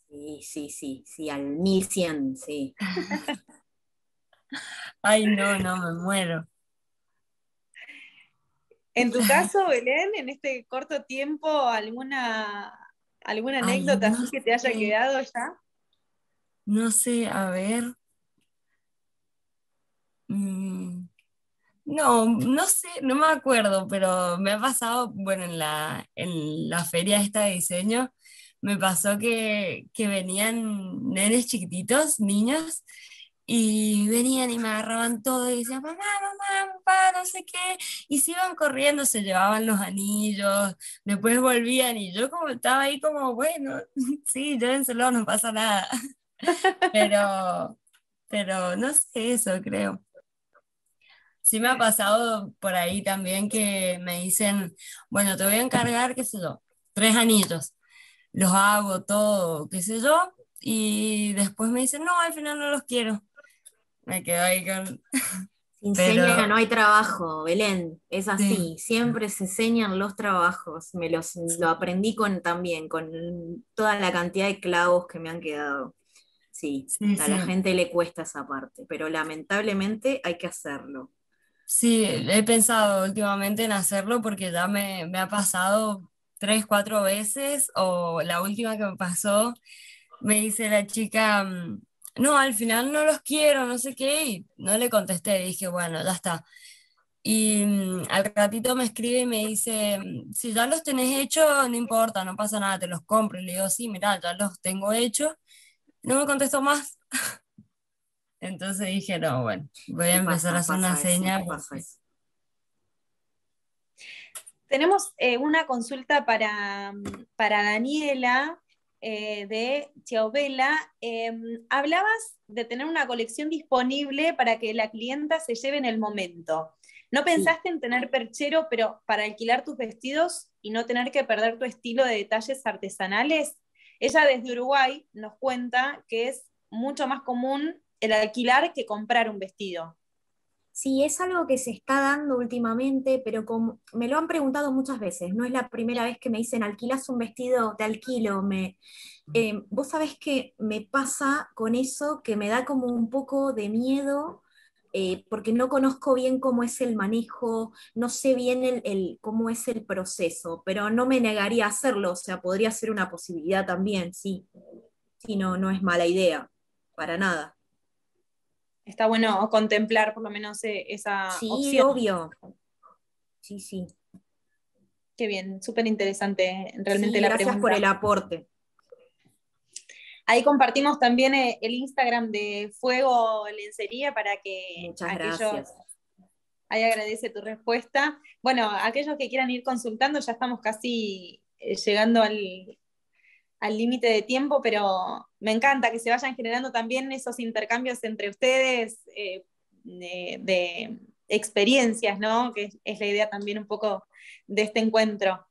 Sí, sí, sí, sí, al 1100, sí. <laughs> Ay, no, no, me muero. En tu caso, Belén, en este corto tiempo, ¿alguna, alguna anécdota que te haya quedado ya? No sé, a ver. Mm, no, no sé, no me acuerdo, pero me ha pasado, bueno, en la, feria esta de diseño, me pasó que, que venían nenes chiquititos, niños, y venían y me agarraban todo y decían, mamá, mamá, papá, no sé qué. Y se iban corriendo, se llevaban los anillos, después volvían y yo como estaba ahí como, bueno, <laughs> sí, llévenselo, no pasa nada. <laughs> Pero, pero no sé eso, creo. Sí me ha pasado por ahí también que me dicen, bueno, te voy a encargar, qué sé yo, tres anillos. Los hago todo, qué sé yo. Y después me dicen, no, al final no los quiero me quedo ahí con... Sin <laughs> no hay trabajo, Belén, es así, siempre se enseñan los trabajos, me los, lo aprendí con, también con toda la cantidad de clavos que me han quedado. Sí, a la gente le cuesta esa parte, pero lamentablemente hay que hacerlo. Sí, he pensado últimamente en hacerlo porque ya me, me, ha pasado tres, cuatro veces o la última que me pasó, me dice la chica, mm, no, al final no los quiero, no sé qué, y no le contesté, dije, bueno, ya está. Y mm, al ratito me escribe y me dice, mm, si ya los tenés hecho no importa, no pasa nada, te los compro. Y le digo, sí, mira, ya los tengo hechos. No me contestó más. <laughs> Entonces dije, no, bueno, voy a empezar a hacer una señal. Tenemos eh, una consulta para mm, Daniela, eh, de Chiaubela, em, hablabas de tener una colección disponible para que la clienta se lleve en el momento. No pensaste en tener perchero, pero para alquilar tus vestidos y no tener que perder tu estilo de detalles artesanales. Ella desde Uruguay nos cuenta que es mucho más común el alquilar que comprar un vestido. Sí, es algo que se está dando últimamente, pero me lo han preguntado muchas veces, no es la primera vez que me dicen, alquilas un vestido, de alquilo. Me, eh, Vos sabés que me pasa con eso que me da como un poco de miedo eh, porque no conozco bien cómo es el manejo, no sé bien el, cómo es el proceso, pero no me negaría a hacerlo, o sea, podría ser una posibilidad también, sí. si no, no es mala idea, para nada está bueno contemplar por lo menos eh, esa sí, obvio. Sí, sí. Qué bien, súper interesante eh, realmente la gracias por el aporte. Ahí compartimos también eh, el Instagram de Fuego Lencería para que Muchas gracias. Ahí agradece tu respuesta. Bueno, aquellos que quieran ir consultando, ya estamos casi llegando al, al límite de tiempo, pero me encanta que se vayan generando también esos intercambios entre ustedes eh, de, experiencias, ¿no? Que es la idea también un poco de este encuentro.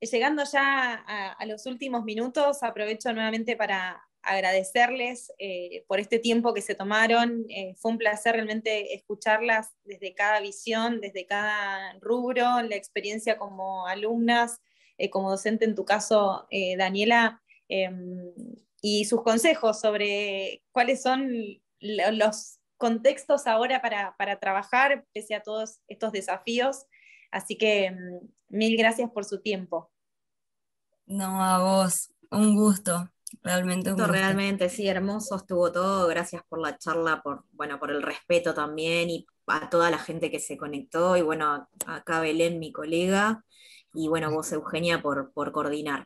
Llegando ya a, los últimos minutos, aprovecho nuevamente para agradecerles eh, por este tiempo que se tomaron. Eh, fue un placer realmente escucharlas desde cada visión, desde cada rubro, la experiencia como alumnas eh, como docente en tu caso, eh, Daniela, em, y sus consejos sobre cuáles son los contextos ahora para, trabajar pese a todos estos desafíos. Así que em, mil gracias por su tiempo. No, a vos, un gusto. Realmente, un realmente, sí, hermoso estuvo todo. Gracias por la charla, por, bueno, por el respeto también y a toda la gente que se conectó. Y bueno, acá Belén, mi colega, y bueno, vos Eugenia por, por coordinar.